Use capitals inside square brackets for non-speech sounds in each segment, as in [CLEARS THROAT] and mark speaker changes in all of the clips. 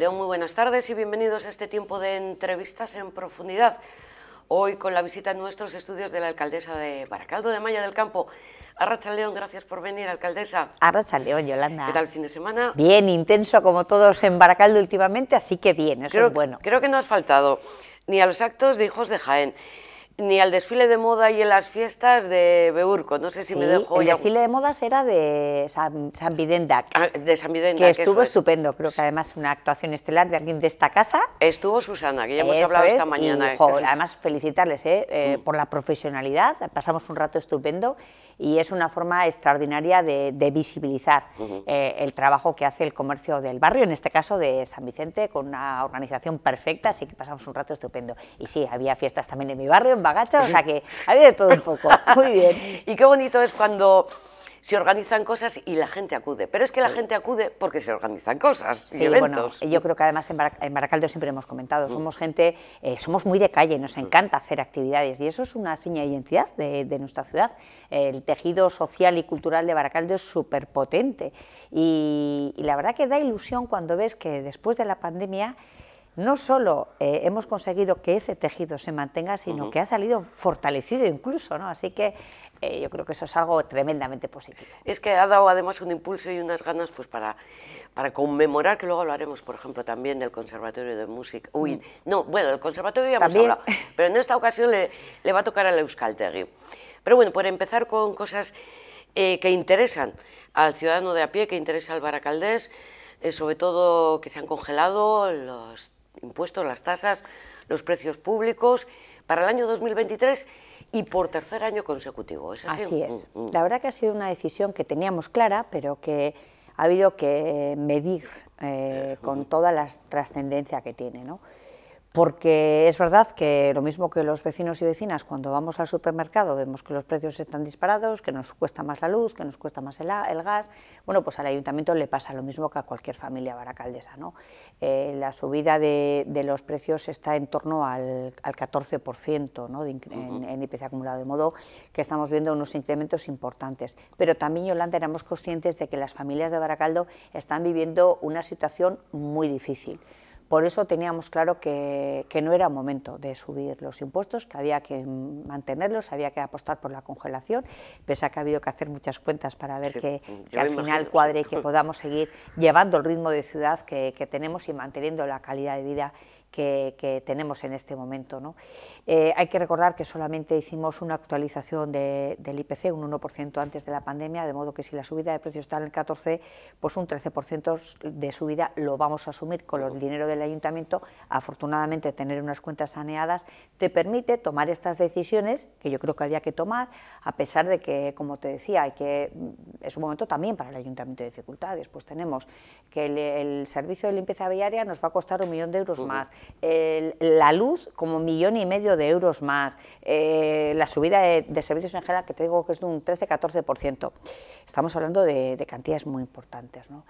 Speaker 1: León, muy buenas tardes y bienvenidos a este tiempo de entrevistas en profundidad. Hoy con la visita a nuestros estudios de la alcaldesa de Baracaldo de Maya del Campo. Arracha León, gracias por venir, alcaldesa.
Speaker 2: Arracha León, Yolanda. ¿Qué tal el
Speaker 1: fin de semana? Bien,
Speaker 2: intenso como todos en Baracaldo últimamente, así que bien, eso es bueno.
Speaker 1: Creo que no has faltado ni a los actos de hijos de Jaén, ni al desfile de moda y en las fiestas de Beurco. No sé si me dejó. El desfile
Speaker 2: de modas era de San, San ah, Que estuvo estupendo. Creo que además una actuación estelar de alguien de esta casa.
Speaker 1: Estuvo Susana, que ya hemos hablado esta mañana. ¿eh? además,
Speaker 2: felicitarles ¿eh? Eh, mm. por la profesionalidad. Pasamos un rato estupendo y es una forma extraordinaria de, visibilizar el trabajo que hace el comercio del barrio, en este caso de San Vicente, con una organización perfecta. Así que pasamos un rato estupendo. Y sí, había fiestas también en mi barrio, en gacha, o sea que ha de todo un poco.
Speaker 1: [LAUGHS] Muy bien. Y qué bonito es cuando se organizan cosas y la gente acude. Pero es que la gente acude porque se organizan cosas y eventos. Bueno, yo creo que además
Speaker 2: en, Baracaldo siempre hemos comentado, mm. somos gente, eh, somos muy de calle, nos mm. encanta hacer actividades y eso es una seña de identidad de, nuestra ciudad. El tejido social y cultural de Baracaldo es súper potente y la verdad que da ilusión cuando ves que después de la pandemia no solo eh, hemos conseguido que ese tejido se mantenga, sino que ha salido fortalecido incluso, ¿no? Así que eh, yo creo que eso es algo tremendamente positivo.
Speaker 1: Es que ha dado además un impulso y unas ganas pues para, para conmemorar, que luego hablaremos, por ejemplo, también del Conservatorio de Música. Uy, mm. no, bueno, el Conservatorio ya hemos pero en esta ocasión le, va a tocar al Euskaltegui. Pero bueno, por empezar con cosas eh, que interesan al ciudadano de a pie, que interesa al baracaldés, sobre todo que se han congelado los impuestos, las tasas, los precios públicos para el año 2023 y por tercer año consecutivo. así? es. Mm, mm. La
Speaker 2: verdad que ha sido una decisión que teníamos clara, pero que ha habido que medir eh, eh, con mm. toda la trascendencia que tiene. ¿no? porque es verdad que lo mismo que los vecinos y vecinas, cuando vamos al supermercado vemos que los precios están disparados, que nos cuesta más la luz, que nos cuesta más el, gas, bueno, pues al ayuntamiento le pasa lo mismo que a cualquier familia baracaldesa. ¿no? Eh, la subida de, los precios está en torno al, 14% en, IPC acumulado, de modo que estamos viendo unos incrementos importantes. Pero también, Yolanda, éramos conscientes de que las familias de Baracaldo están viviendo una situación muy difícil. Por eso teníamos claro que, no era momento de subir los impuestos, que había que mantenerlos, había que apostar por la congelación, pese a que ha habido que hacer muchas cuentas para ver que, al final cuadre y que podamos seguir llevando el ritmo de ciudad que, que tenemos y manteniendo la calidad de vida que, tenemos en este momento. Eh, hay que recordar que solamente hicimos una actualización del IPC, un 1% antes de la pandemia, de modo que si la subida de precios está en el 14, pues un 13% de subida lo vamos a asumir con el dinero del ayuntamiento. Afortunadamente, tener unas cuentas saneadas te permite tomar estas decisiones que yo creo que había que tomar, a pesar de que, como te decía, hay que, mm, es un momento también para el ayuntamiento de dificultades. Pues tenemos que el, servicio de limpieza viaria nos va a costar un millón de euros más la luz como millón y medio de euros más, eh, la subida de, servicios en general, que te digo que es de un 13-14%. Estamos hablando de, de cantidades muy importantes. ¿no?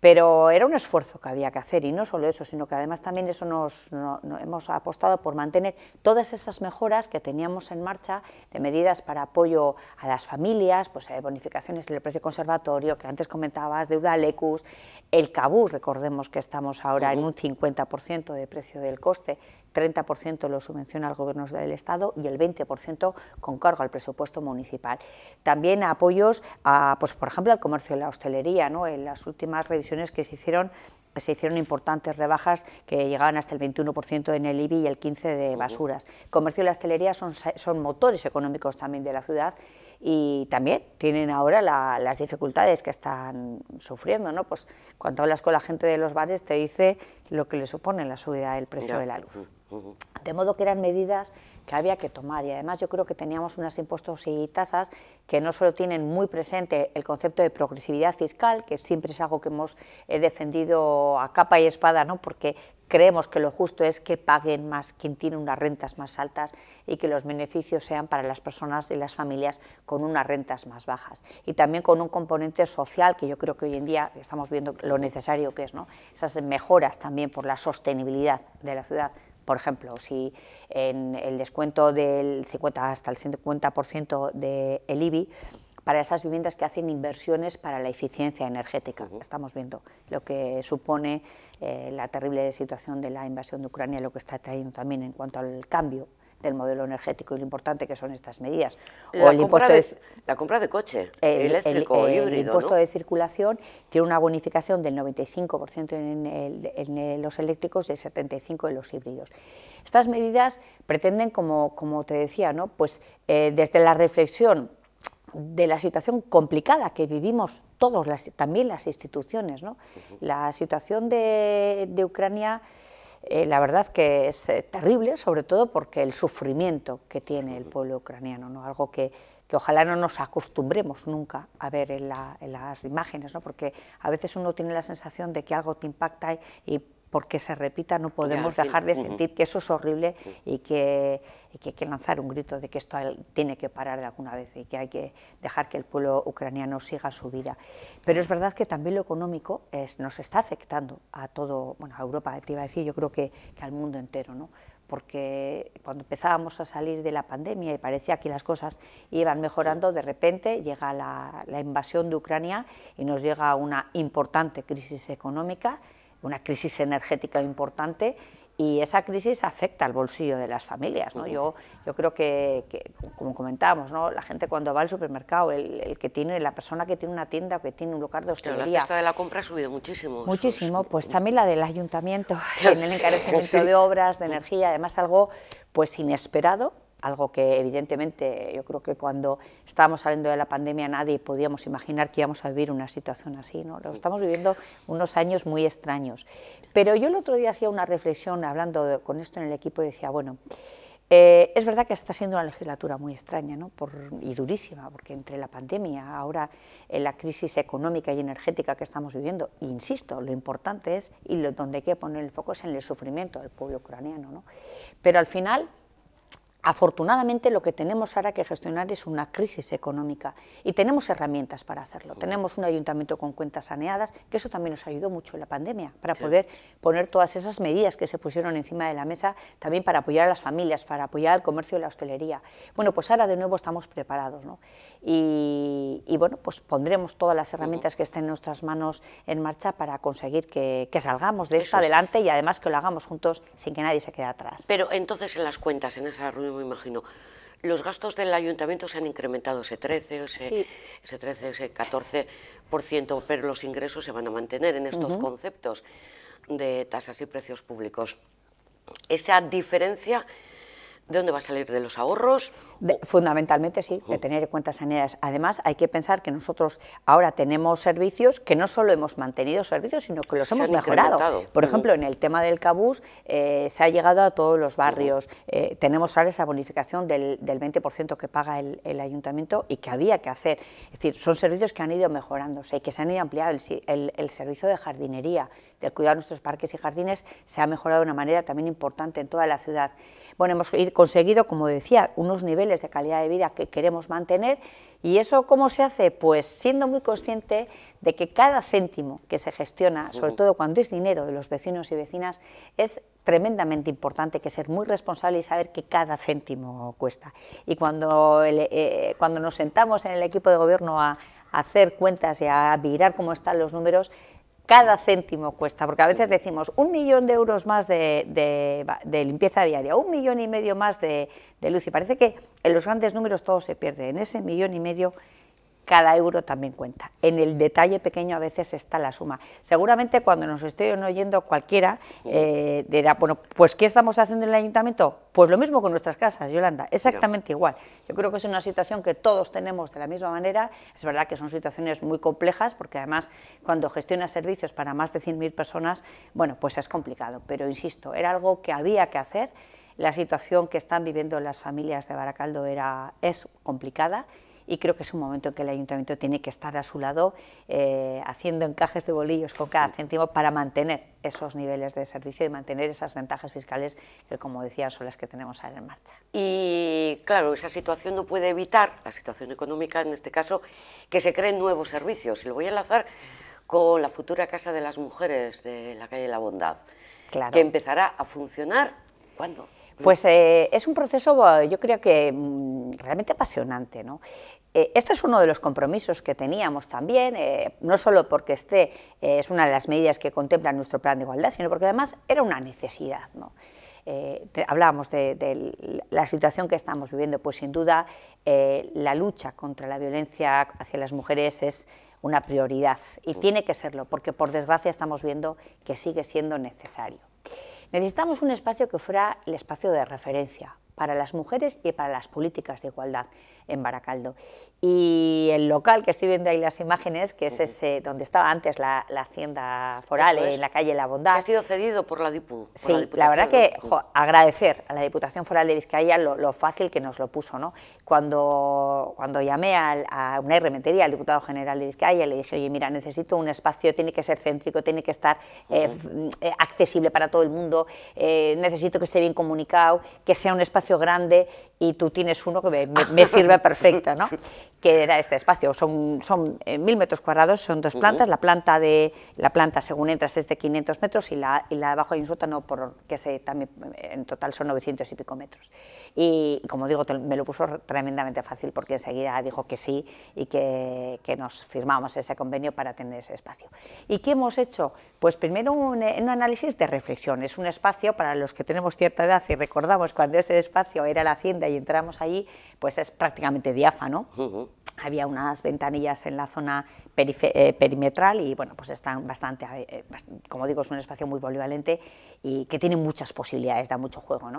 Speaker 2: Pero era un esfuerzo que había que hacer y no solo eso, sino que además también eso nos, hemos apostado por mantener todas esas mejoras que teníamos en marcha de medidas para apoyo a las familias, pues eh, bonificaciones en el precio conservatorio que antes comentabas, deuda lecus, el CABUS, recordemos que estamos ahora en un 50% de precio del coste, 30% lo subvenciona el Gobierno del Estado y el 20% con cargo al presupuesto municipal. También apoyos, a, pues, por ejemplo, al comercio y la hostelería. En las últimas revisiones que se hicieron, se hicieron importantes rebajas que llegaban hasta el 21% en el IBI y el 15% de basuras. Comercio y la hostelería son, son motores económicos también de la ciudad y también tienen ahora las dificultades que están sufriendo. ¿no? Pues cuando hablas con la gente de los bares te dice lo que le supone la subida del precio de la luz. De modo que eran medidas que había que tomar y además yo creo que teníamos unas impuestos y tasas que no solo tienen muy presente el concepto de progresividad fiscal, que siempre es algo que hemos eh, defendido a capa y espada, ¿no? porque creemos que lo justo es que paguen más quien tiene unas rentas más altas y que los beneficios sean para las personas y las familias con unas rentas más bajas. Y también con un componente social, que yo creo que hoy en día estamos viendo lo necesario que es, ¿no? esas mejoras también por la sostenibilidad de la ciudad, por ejemplo, si en el descuento del 50 hasta el 50% del de IBI, para esas viviendas que hacen inversiones para la eficiencia energética. Estamos viendo lo que supone eh, la terrible situación de la invasión de Ucrania, lo que está trayendo también en cuanto al cambio del modelo energético y lo importante que son
Speaker 1: estas medidas. La compra de coche el, eléctrico híbrido. El impuesto de
Speaker 2: circulación tiene una bonificación del 95% en, los eléctricos y el 75% en los híbridos. Estas medidas pretenden, como, te decía, ¿no? pues, eh, desde la reflexión de la situación complicada que vivimos todos, también las instituciones. ¿no? La situación de Ucrania eh, la verdad que es eh, terrible, sobre todo porque el sufrimiento que tiene el pueblo ucraniano, ¿no? algo que, que ojalá no nos acostumbremos nunca a ver en, las imágenes, ¿no? porque a veces uno tiene la sensación de que algo te impacta y porque se repita, no podemos dejar de sentir que eso es horrible y que, hay que lanzar un grito de que esto tiene que parar de alguna vez y que hay que dejar que el pueblo ucraniano siga su vida. Pero es verdad que también lo económico nos está afectando a todo, bueno, a Europa, te iba a decir, yo creo que, al mundo entero, ¿no? porque cuando empezábamos a salir de la pandemia y parecía que las cosas iban mejorando, de repente llega la invasión de Ucrania y nos llega una importante crisis económica una crisis energética importante y esa crisis afecta al bolsillo de las familias. ¿no? Yo, yo creo que, como comentábamos, ¿no? la gente cuando va al supermercado, el, que tiene, la persona que tiene una tienda o que tiene un local de hostelería... la cesta
Speaker 1: de la compra ha subido muchísimo. Muchísimo, pues también
Speaker 2: la del ayuntamiento, [LAUGHS] en el encarecimiento de obras, de energía, además algo pues inesperado, algo que evidentemente yo creo que cuando estábamos saliendo de la pandemia nadie podíamos imaginar que íbamos a vivir una situación así, ¿no? Lo estamos viviendo unos años muy extraños. Pero yo el otro día hacía una reflexión hablando con esto en el equipo y decía, bueno, eh, es verdad que está siendo una legislatura muy extraña y durísima, porque entre la pandemia, ahora eh, la crisis económica y energética que estamos viviendo, insisto, lo importante es, y donde hay que poner el foco es en el sufrimiento del pueblo ucraniano. Pero al final Afortunadamente lo que tenemos ahora que gestionar es una crisis económica y tenemos herramientas para hacerlo. Tenemos un ayuntamiento con cuentas saneadas, que eso también nos ayudó mucho en la pandemia, para poder poner todas esas medidas que se pusieron encima de la mesa, también para apoyar a las familias, para apoyar al comercio y la hostelería. Bueno, pues ahora de nuevo estamos preparados ¿no? y, bueno, pues pondremos todas las herramientas que estén en nuestras manos en marcha para conseguir que, salgamos de esto adelante y además que lo hagamos juntos sin que nadie se quede atrás.
Speaker 1: Pero entonces en las cuentas, en esa reunión me imagino. Los gastos del ayuntamiento se han incrementado ese 13, ese, ese 13, ese 14%, pero los ingresos se van a mantener en estos conceptos de tasas y precios públicos. Esa diferencia ¿De dónde va a salir? ¿De los ahorros?
Speaker 2: fundamentalmente sí, de oh. tener cuentas sanitarias. Además, hay que pensar que nosotros ahora tenemos servicios que no solo hemos mantenido servicios, sino que los hemos mejorado. Por ejemplo, en el tema del cabús eh, se ha llegado a todos los barrios. Eh, tenemos ahora esa bonificación del, 20% que paga el, ayuntamiento y que había que hacer. Es decir, son servicios que han ido mejorándose y que se han ido ampliando. el servicio de jardinería del cuidado de nuestros parques y jardines se ha mejorado de una manera también importante en toda la ciudad. Bueno, hemos conseguido, como decía, unos niveles de calidad de vida que queremos mantener y eso cómo se hace? Pues siendo muy consciente de que cada céntimo que se gestiona, sobre todo cuando es dinero de los vecinos y vecinas, es tremendamente importante que ser muy responsable y saber que cada céntimo cuesta. Y cuando, eh, cuando nos sentamos en el equipo de gobierno a, a hacer cuentas y a mirar cómo están los números, cada céntimo cuesta, porque a veces decimos un millón de euros más de, limpieza diaria, un millón y medio más de, de, luz, y parece que en los grandes números todo se pierde, en ese millón y medio cada euro también cuenta. En el detalle pequeño a veces está la suma. Seguramente cuando nos estoy oyendo cualquiera eh, dirá, bueno, pues ¿qué estamos haciendo en el ayuntamiento? Pues lo mismo con nuestras casas, Yolanda, exactamente igual. Yo creo que es una situación que todos tenemos de la misma manera. Es verdad que son situaciones muy complejas porque además cuando gestionas servicios para más de 100.000 personas, bueno, pues es complicado. Pero insisto, era algo que había que hacer. La situación que están viviendo las familias de Baracaldo era, es complicada y creo que es un momento en que el ayuntamiento tiene que estar a su lado eh, haciendo encajes de bolillos con cada céntimo para mantener esos niveles de servicio y mantener esas ventajas fiscales que, como decía, son las que tenemos ahora en marcha.
Speaker 1: Y claro, esa situación no puede evitar, la situación económica en este caso, que se creen nuevos servicios. Y lo voy a enlazar con la futura Casa de las Mujeres de la calle de La Bondad, que empezará a funcionar ¿cuándo? Pues
Speaker 2: eh, es un proceso, yo creo que mm, realmente apasionante, ¿no? Este esto es uno de los compromisos que teníamos también, eh, no solo porque eh, es una de las medidas que contempla nuestro plan de igualdad, sino porque además era una necesidad. ¿no? hablábamos de, la situación que estamos viviendo, pues sin duda la lucha contra la violencia hacia las mujeres es una prioridad y tiene que serlo, porque por desgracia estamos viendo que sigue siendo necesario. Necesitamos un espacio que fuera el espacio de referencia para las mujeres y para las políticas de igualdad en Baracaldo. Y el local que estoy viendo ahí las imágenes, que es ese donde estaba antes la, la hacienda foral, en la
Speaker 1: calle La Bondad. ha sido cedido por la DIPU. Por sí, la, verdad que
Speaker 2: agradecer a la Diputación Foral de Vizcaya lo, fácil que nos lo puso. ¿no? Cuando, cuando llamé a una herrementería, al diputado general de Vizcaya, le dije, oye, mira, necesito un espacio, tiene que ser céntrico, tiene que estar eh, mm, eh, accesible para todo el mundo, eh, necesito que esté bien comunicado, que sea un espacio grande y tú tienes uno que me sirve [LAUGHS] perfecta, ¿no? [LAUGHS] que era este espacio. Son, son eh, mil metros cuadrados, son dos plantas. La planta de la planta según entras es de 500 metros y la, de abajo hay un sótano por que se, eh, en total son 900 y pico metros. Y como digo, me lo puso tremendamente fácil porque enseguida dijo que sí y que, nos firmamos ese convenio para tener ese espacio. ¿Y qué hemos hecho? Pues primero eh, un, análisis de reflexión. Es un espacio para los que tenemos cierta edad y recordamos cuando ese espacio era la hacienda y entramos allí, pues es prácticamente diáfano había unas ventanillas en la zona eh, perimetral y bueno, pues están bastante, eh, eh, como digo, es un espacio muy polivalente y que tiene muchas posibilidades, da mucho juego.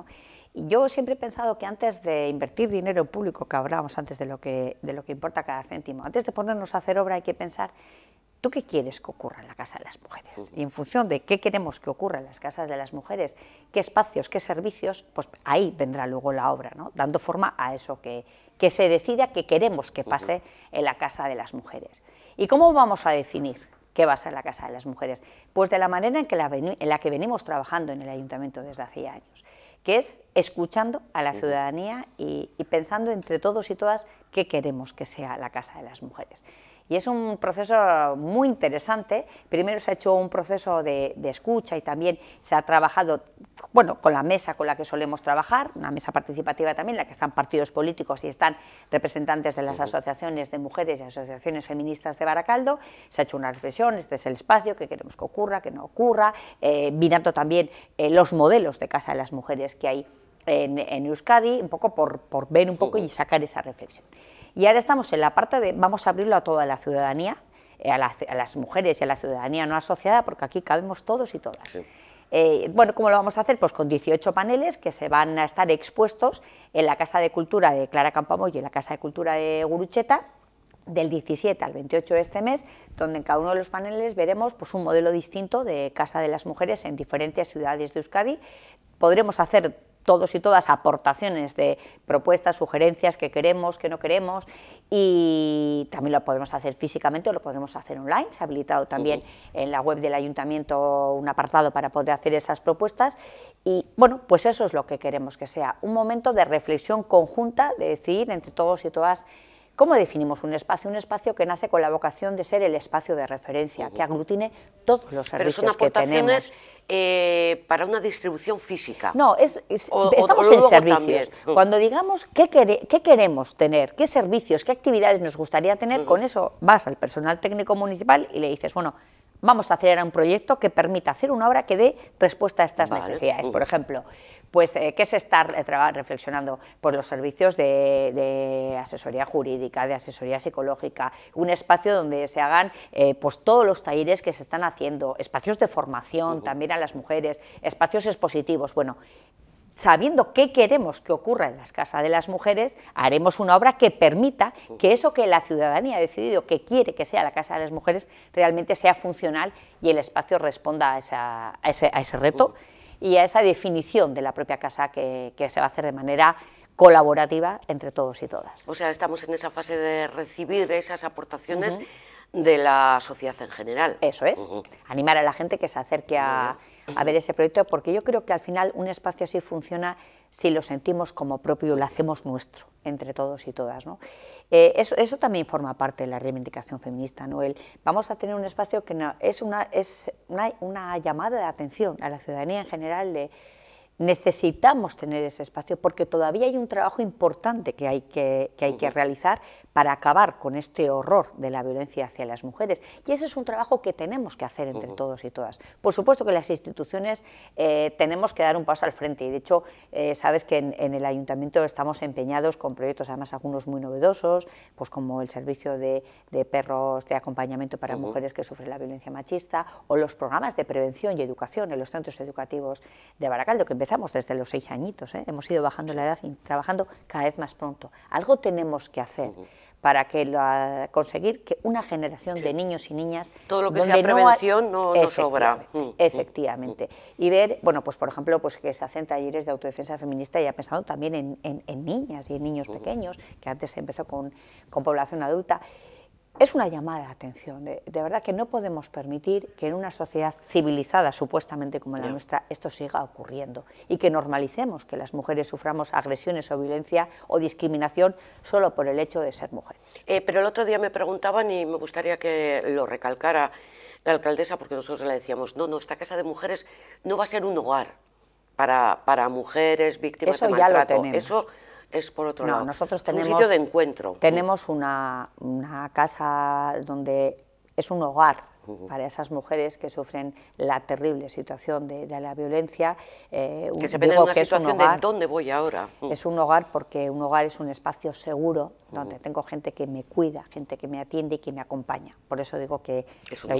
Speaker 2: Y yo siempre he pensado que antes de invertir dinero público, que hablábamos antes de lo que, de lo que importa cada céntimo, antes de ponernos a hacer obra hay que pensar ¿tú qué quieres que ocurra en la Casa de las Mujeres? Y en función de qué queremos que ocurra en las Casas de las Mujeres, qué espacios, qué servicios, pues ahí vendrá luego la obra, ¿no? dando forma a eso que, que se decida que queremos que pase en la Casa de las Mujeres. ¿Y cómo vamos a definir qué va a ser la Casa de las Mujeres? Pues de la manera en, que la, en la que venimos trabajando en el ayuntamiento desde hace años, que es escuchando a la ciudadanía y pensando entre todos y todas qué queremos que sea la Casa de las Mujeres. Y es un proceso muy interesante. Primero se ha hecho un proceso de, escucha y también se ha trabajado bueno, con la mesa con la que solemos trabajar, una mesa participativa también, en la que están partidos políticos y están representantes de las asociaciones de mujeres y asociaciones feministas de Baracaldo. Se ha hecho una reflexión, este es el espacio que queremos que ocurra, que no ocurra, eh, mirando también eh, los modelos de Casa de las Mujeres que hay en, en Euskadi, un poco por, por ver un poco y sacar esa reflexión. Y ahora estamos en la parte de vamos a abrirlo a toda la ciudadanía, eh, a, las mujeres y a la ciudadanía no asociada, porque aquí cabemos todos y todas. Eh, bueno, ¿cómo lo vamos a hacer? Pues con 18 paneles que se van a estar expuestos en la Casa de Cultura de Clara Campamoy y en la Casa de Cultura de Gurucheta, del 17 al 28 de este mes, donde en cada uno de los paneles veremos pues, un modelo distinto de Casa de las Mujeres en diferentes ciudades de Euskadi. Podremos hacer todos y todas aportaciones de propuestas, sugerencias que queremos, que no queremos y también lo podemos hacer físicamente o lo podemos hacer online. Se ha habilitado también en la web del ayuntamiento un apartado para poder hacer esas propuestas y bueno, pues eso es lo que queremos que sea, un momento de reflexión conjunta, de decir entre todos y todas ¿Cómo definimos un espacio? Un espacio que nace con la vocación de ser el espacio de
Speaker 1: referencia, que aglutine
Speaker 2: todos los servicios Pero son aportaciones,
Speaker 1: eh, para una distribución física. No,
Speaker 2: es, estamos en servicios. Cuando digamos qué, queremos tener, qué servicios, qué actividades nos gustaría tener, con eso vas al personal técnico municipal y le dices, bueno, vamos a acelerar un proyecto que permita hacer una obra que dé respuesta a estas necesidades. Por ejemplo, pues, eh, ¿qué se estar eh, reflexionando? Pues los servicios de, asesoría jurídica, de asesoría psicológica, un espacio donde se hagan eh, pues todos los talleres que se están haciendo, espacios de formación también a las mujeres, espacios expositivos. Bueno, sabiendo qué queremos que ocurra en las casas de las mujeres, haremos una obra que permita que eso que la ciudadanía ha decidido que quiere que sea la casa de las mujeres realmente sea funcional y el espacio responda a, ese, reto y a esa definición de la propia casa que, se va a hacer de manera colaborativa entre todos y todas.
Speaker 1: O sea, estamos en esa fase de recibir esas aportaciones de la sociedad en general. Eso es, animar a la gente que se acerque a, a ver ese proyecto, porque yo creo que al
Speaker 2: final un espacio así funciona si lo sentimos como propio, lo hacemos nuestro, entre todos y todas. Eh, eso, también forma parte de la reivindicación feminista. Noel. vamos a tener un espacio que es, una, es llamada de atención a la ciudadanía en general de necesitamos tener ese espacio porque todavía hay un trabajo importante que hay que, que hay que realizar para acabar con este horror de la violencia hacia las mujeres. Y ese es un trabajo que tenemos que hacer entre todos y todas. Por supuesto que las instituciones eh, tenemos que dar un paso al frente y de hecho eh, sabes que en, el ayuntamiento estamos empeñados con proyectos, además algunos muy novedosos, pues como el servicio de, perros de acompañamiento para mujeres que sufren la violencia machista o los programas de prevención y educación en los centros educativos de Baracaldo, que empezamos desde los seis añitos, ¿eh? hemos ido bajando la edad y trabajando cada vez más pronto. Algo tenemos que hacer para que ah, conseguir que una generación de niños y niñas
Speaker 1: todo lo que sea prevención no, sobra mm, mm, mm.
Speaker 2: efectivamente, y ver bueno pues por ejemplo pues que se hacen talleres de autodefensa feminista y ha pensado también en, en, niñas y en niños pequeños que antes se empezó con, con población adulta es una llamada de atención. De, verdad que no podemos permitir que en una sociedad civilizada, supuestamente como la nuestra, esto siga ocurriendo y que normalicemos que las mujeres suframos agresiones o violencia o discriminación solo por el hecho de ser mujeres.
Speaker 1: Eh, pero el otro día me preguntaban y me gustaría que lo recalcara la alcaldesa, porque nosotros le decíamos, no, no, esta casa de mujeres no va a ser un hogar para, para mujeres víctimas de maltrato. Ya lo tenemos es por otro lado. Nosotros tenemos, un sitio de encuentro. Tenemos
Speaker 2: una, una casa donde es un hogar para esas mujeres que sufren la terrible situación de, la violencia. Eh, que se una situación de dónde
Speaker 1: voy ahora. Mm. Es
Speaker 2: un hogar porque un hogar es un espacio seguro donde tengo gente que me cuida, gente que me atiende y que me acompaña. Por eso digo que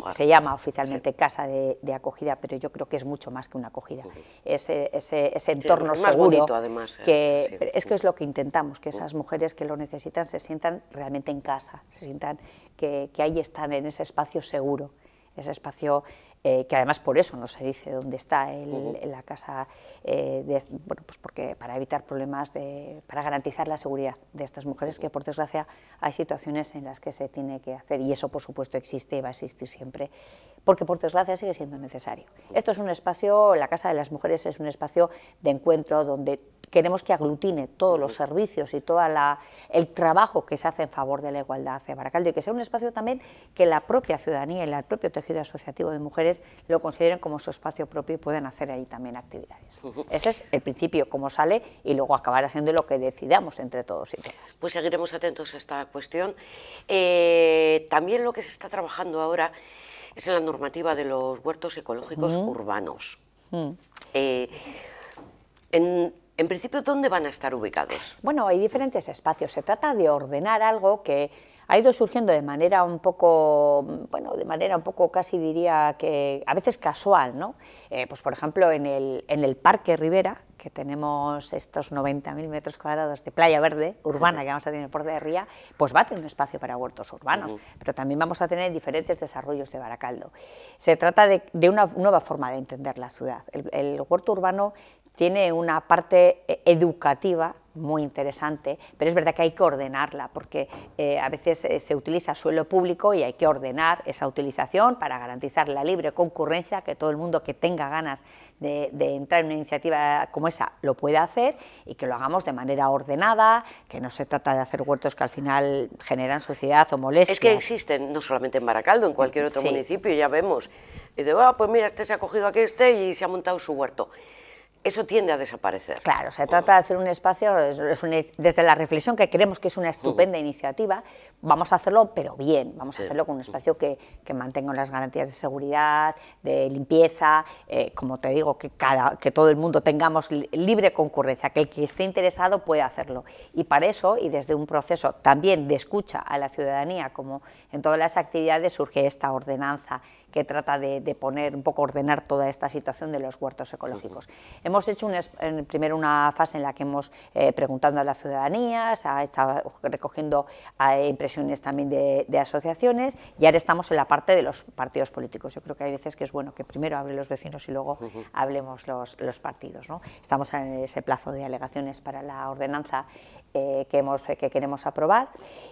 Speaker 2: se llama oficialmente casa de, acogida, pero yo creo que es mucho más que una acogida. ese, entorno más seguro, bonito, eh, que es que es lo que intentamos, que esas mujeres que lo necesitan se sientan realmente en casa, se sientan que, que ahí están, en ese espacio seguro, ese espacio eh, que además por eso no se dice dónde está la casa, eh, de, bueno, pues porque para evitar problemas, de, para garantizar la seguridad de estas mujeres, que por desgracia hay situaciones en las que se tiene que hacer, y eso por supuesto existe y va a existir siempre, porque por desgracia sigue siendo necesario. Esto es un espacio, la Casa de las Mujeres es un espacio de encuentro donde queremos que aglutine todos los servicios y todo el trabajo que se hace en favor de la igualdad de Baracaldo y que sea un espacio también que la propia ciudadanía y el propio tejido asociativo de mujeres lo consideren como su espacio propio y puedan hacer ahí también actividades. Ese es el principio, cómo sale y luego acabar haciendo lo que decidamos entre todos y todas.
Speaker 1: Pues seguiremos atentos a esta cuestión. Eh, también lo que se está trabajando ahora es en la normativa de los huertos ecológicos urbanos. Mm. Eh, en, en principio, ¿dónde van a estar ubicados?
Speaker 2: Bueno, hay diferentes espacios. Se trata de ordenar algo que ha ido surgiendo de manera un poco, bueno, de manera un poco casi diría que a veces casual, ¿no? Eh, pues por ejemplo, en el, en el Parque Rivera, que tenemos estos 90.000 metros cuadrados de playa verde urbana [LAUGHS] que vamos a tener por de pues va a tener un espacio para huertos urbanos, pero también vamos a tener diferentes desarrollos de Baracaldo. Se trata de, una nueva forma de entender la ciudad. El, el, huerto urbano tiene una parte eh, educativa muy interesante, pero es verdad que hay que ordenarla, porque eh, a veces eh, se utiliza suelo público y hay que ordenar esa utilización para garantizar la libre concurrencia, que todo el mundo que tenga ganas de, entrar en una iniciativa como esa lo pueda hacer y que lo hagamos de manera ordenada, que no se trata de hacer huertos que al final generan suciedad o molestias. Es que
Speaker 1: existen, no solamente en Baracaldo, en cualquier otro municipio ya vemos, y de, ah, pues mira, este se ha cogido aquí este y se ha montado su huerto eso tiende a desaparecer.
Speaker 2: Claro, se trata de hacer un espacio, desde la reflexión que creemos que es una estupenda iniciativa, vamos a hacerlo, pero bien, vamos a hacerlo con un espacio que, mantenga las garantías de seguridad, de limpieza, eh, como te digo, que, cada, que todo el mundo tengamos libre concurrencia, que el que esté interesado pueda hacerlo. Y para eso, y desde un proceso también de escucha a la ciudadanía, como en todas las actividades, surge esta ordenanza que trata de, poner un poco ordenar toda esta situación de los huertos ecológicos. Hemos hecho primero una fase en la que hemos eh, preguntado a la ciudadanía, se ha estado recogiendo eh, impresiones también de, asociaciones y ahora estamos en la parte de los partidos políticos. Yo creo que hay veces que es bueno que primero hablen los vecinos y luego hablemos los, partidos. Estamos en ese plazo de alegaciones para la ordenanza eh, que, hemos, eh, que queremos aprobar.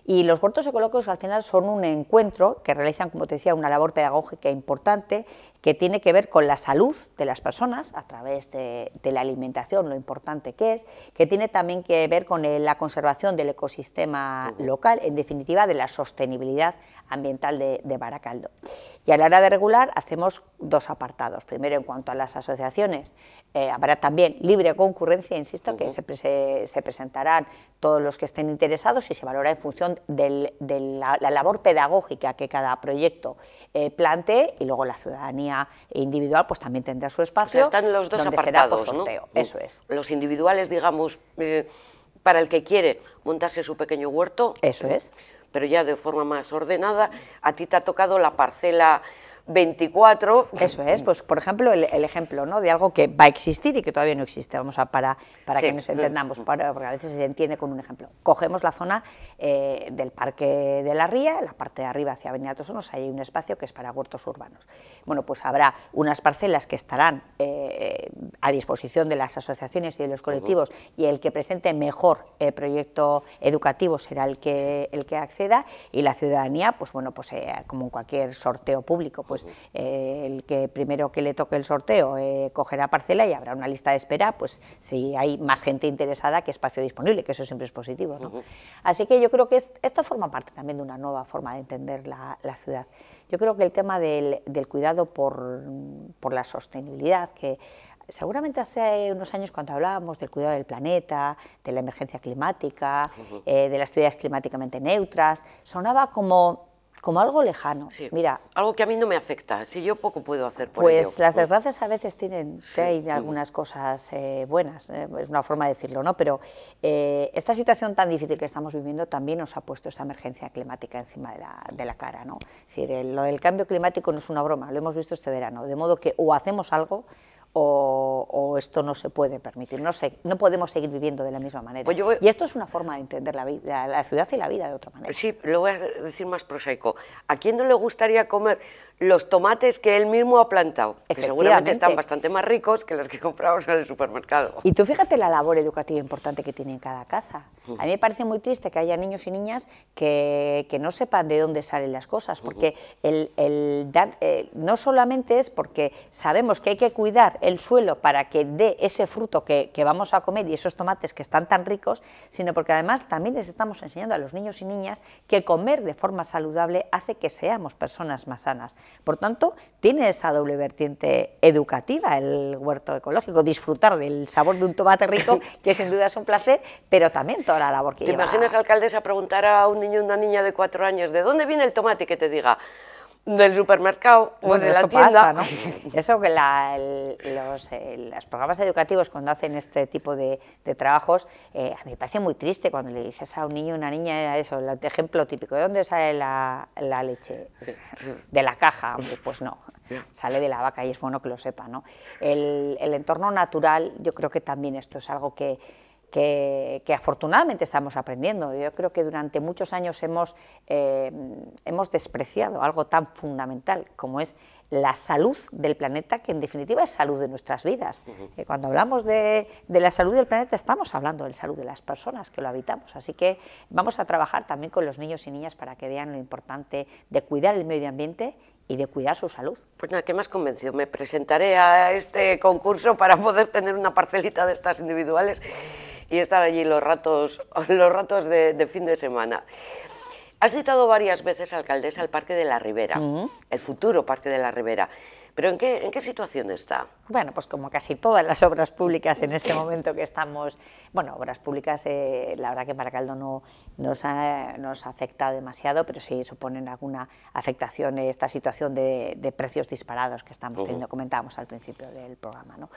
Speaker 2: Y los huertos ecológicos al final son un encuentro que realizan, como te decía, una labor pedagógica importante que tiene que ver con la salud de las personas a través de, la alimentación, lo importante que es, que tiene también que ver con la conservación del ecosistema local, en definitiva de la sostenibilidad ambiental de, Baracaldo. Y a la hora de regular hacemos dos apartados. Primero, en cuanto a las asociaciones, eh, habrá también libre concurrencia, insisto, que se, presentarán todos los que estén interesados y se valora en función de la, labor pedagógica que cada proyecto eh, plantee y luego la ciudadanía individual, pues también tendrá su espacio. están los dos apartados, pues, ¿no?
Speaker 1: Eso es. Los individuales, digamos, eh, para el que quiere montarse su pequeño huerto. Eso es. Pero ya de forma más ordenada, a ti te ha tocado la parcela 24. Eso es, pues por ejemplo, el, ejemplo ¿no? de algo que va a existir y que todavía
Speaker 2: no existe, vamos a para, para que nos entendamos, porque a veces se entiende con un ejemplo. Cogemos la zona eh, del Parque de la Ría, la parte de arriba hacia Avenida Tosonos, hay un espacio que es para huertos urbanos. Bueno, pues habrá unas parcelas que estarán eh, a disposición de las asociaciones y de los colectivos y el que presente mejor eh, proyecto educativo será el que, el que acceda y la ciudadanía, pues bueno, pues como en cualquier sorteo público, pues pues, eh, el que primero que le toque el sorteo eh, cogerá parcela y habrá una lista de espera, pues si hay más gente interesada que espacio disponible, que eso siempre es positivo. ¿no? Así que yo creo que esto forma parte también de una nueva forma de entender la, ciudad. Yo creo que el tema del, cuidado por, por la sostenibilidad, que seguramente hace unos años cuando hablábamos del cuidado del planeta, de la emergencia climática, eh, de las ciudades climáticamente neutras, sonaba como como algo lejano. Mira,
Speaker 1: algo que a mí no me afecta, si yo poco puedo hacer por pues Pues las desgracias
Speaker 2: a veces tienen, sí, hay algunas cosas eh, buenas, eh, es una forma de decirlo, ¿no? Pero eh, esta situación tan difícil que estamos viviendo también nos ha puesto esa emergencia climática encima de la, cara, ¿no? Es decir, lo del cambio climático no es una broma, lo hemos visto este verano, de modo que o hacemos algo o, esto no se puede permitir, no, sé no podemos seguir viviendo de la misma manera. Pues y esto es una forma de entender la, vida, la ciudad y la vida de otra manera.
Speaker 1: Sí, lo voy a decir más prosaico. ¿A quién no le gustaría comer los tomates que él mismo ha plantado, que seguramente están bastante más ricos que los que [LAUGHS] compramos en el supermercado.
Speaker 2: Y tú fíjate la labor educativa importante que tiene en cada casa. A mí me parece muy triste que haya niños y niñas que, no sepan de dónde salen las cosas, porque el, el eh, no solamente es porque sabemos que hay que cuidar el suelo para que dé ese fruto que, que vamos a comer y esos tomates que están tan ricos, sino porque además también les estamos enseñando a los niños y niñas que comer de forma saludable hace que seamos personas más sanas. Por tanto, tiene esa doble vertiente educativa el huerto ecológico, disfrutar del sabor de un tomate rico, [LAUGHS] que sin duda es un placer, pero también toda la labor que ¿Te lleva. ¿Te imaginas,
Speaker 1: alcaldesa, preguntar a un niño o una niña de cuatro años de dónde viene el tomate que te diga?
Speaker 2: del supermercado o de la tienda. ¿no? [LAUGHS] Eso que los, programas educativos cuando hacen este tipo de, trabajos, eh, a mí me parece muy triste cuando le dices a un niño o una niña eso, el ejemplo típico, ¿de dónde sale la, leche? De la caja, pues no, sale de la vaca y es bueno que lo sepa. ¿no? el entorno natural, yo creo que también esto es algo que que, afortunadamente estamos aprendiendo. Yo creo que durante muchos años hemos, eh, hemos despreciado algo tan fundamental como es la salud del planeta, que en definitiva es salud de nuestras vidas. Eh, cuando hablamos de, de, la salud del planeta, estamos hablando de la salud de las personas que lo habitamos. Así que vamos a trabajar también con los niños y niñas para que vean lo importante de cuidar el medio ambiente y de cuidar su
Speaker 1: salud. Pues nada, ¿qué más convenció? Me presentaré a este concurso para poder tener una parcelita de estas individuales y estar allí los ratos, [LAUGHS] los ratos de, fin de semana. Has citado varias veces, alcaldesa, el Parque de la Ribera, el futuro Parque de la Ribera. ¿Pero en qué, en qué situación está?
Speaker 2: Bueno, pues como casi todas las obras públicas en este momento que estamos... Bueno, obras públicas, eh, la verdad que Maracaldo no nos, ha, nos afecta demasiado, pero sí suponen alguna afectación eh, esta situación de, precios disparados que estamos teniendo, comentábamos al principio del programa. ¿no?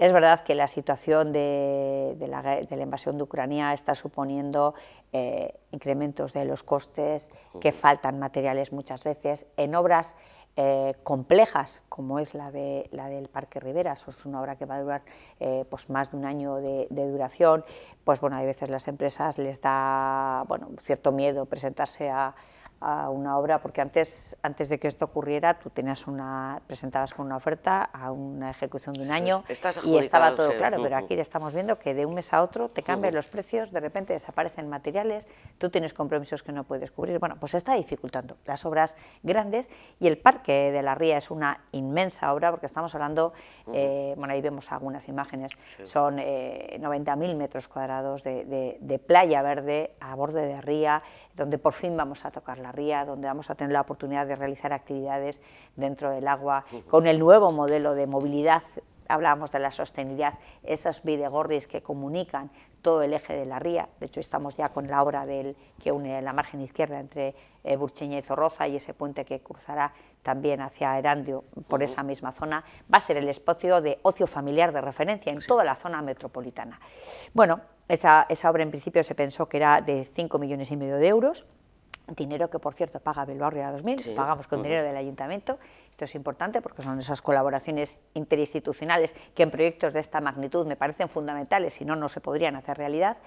Speaker 2: Es verdad que la situación de, la, invasión de Ucrania está suponiendo eh, incrementos de los costes, que faltan materiales muchas veces en obras eh, complejas como es la, de, la del Parque Riveras, es una obra que va a durar eh, pues más de un año de, de, duración, pues bueno, hay veces las empresas les da bueno, cierto miedo presentarse a, a una obra, porque antes, antes de que esto ocurriera, tú tenías una, presentabas con una oferta a una ejecución de un año y estaba todo claro, pero aquí estamos viendo que de un mes a otro te cambian los precios, de repente desaparecen materiales, tú tienes compromisos que no puedes cubrir. Bueno, pues está dificultando las obras grandes y el Parque de la Ría es una inmensa obra, porque estamos hablando, eh, bueno, ahí vemos algunas imágenes, son 90.000 eh, metros cuadrados de, de playa verde a borde de ría, donde por fin vamos a tocar la ría, donde vamos a tener la oportunidad de realizar actividades dentro del agua con el nuevo modelo de movilidad hablábamos de la sostenibilidad, esas videgorris que comunican todo el eje de la ría, de hecho estamos ya con la obra del, que une la margen izquierda entre eh, Burcheña y Zorroza y ese puente que cruzará también hacia Erandio por esa misma zona, va a ser el espacio de ocio familiar de referencia en toda la zona metropolitana. Bueno, esa, esa obra en principio se pensó que era de 5 millones y medio de euros, dinero que por cierto paga Bilbao Ría 2000, pagamos con mm. dinero del ayuntamiento, esto es importante porque son esas colaboraciones interinstitucionales que en proyectos de esta magnitud me parecen fundamentales, si no, no se podrían hacer realidad.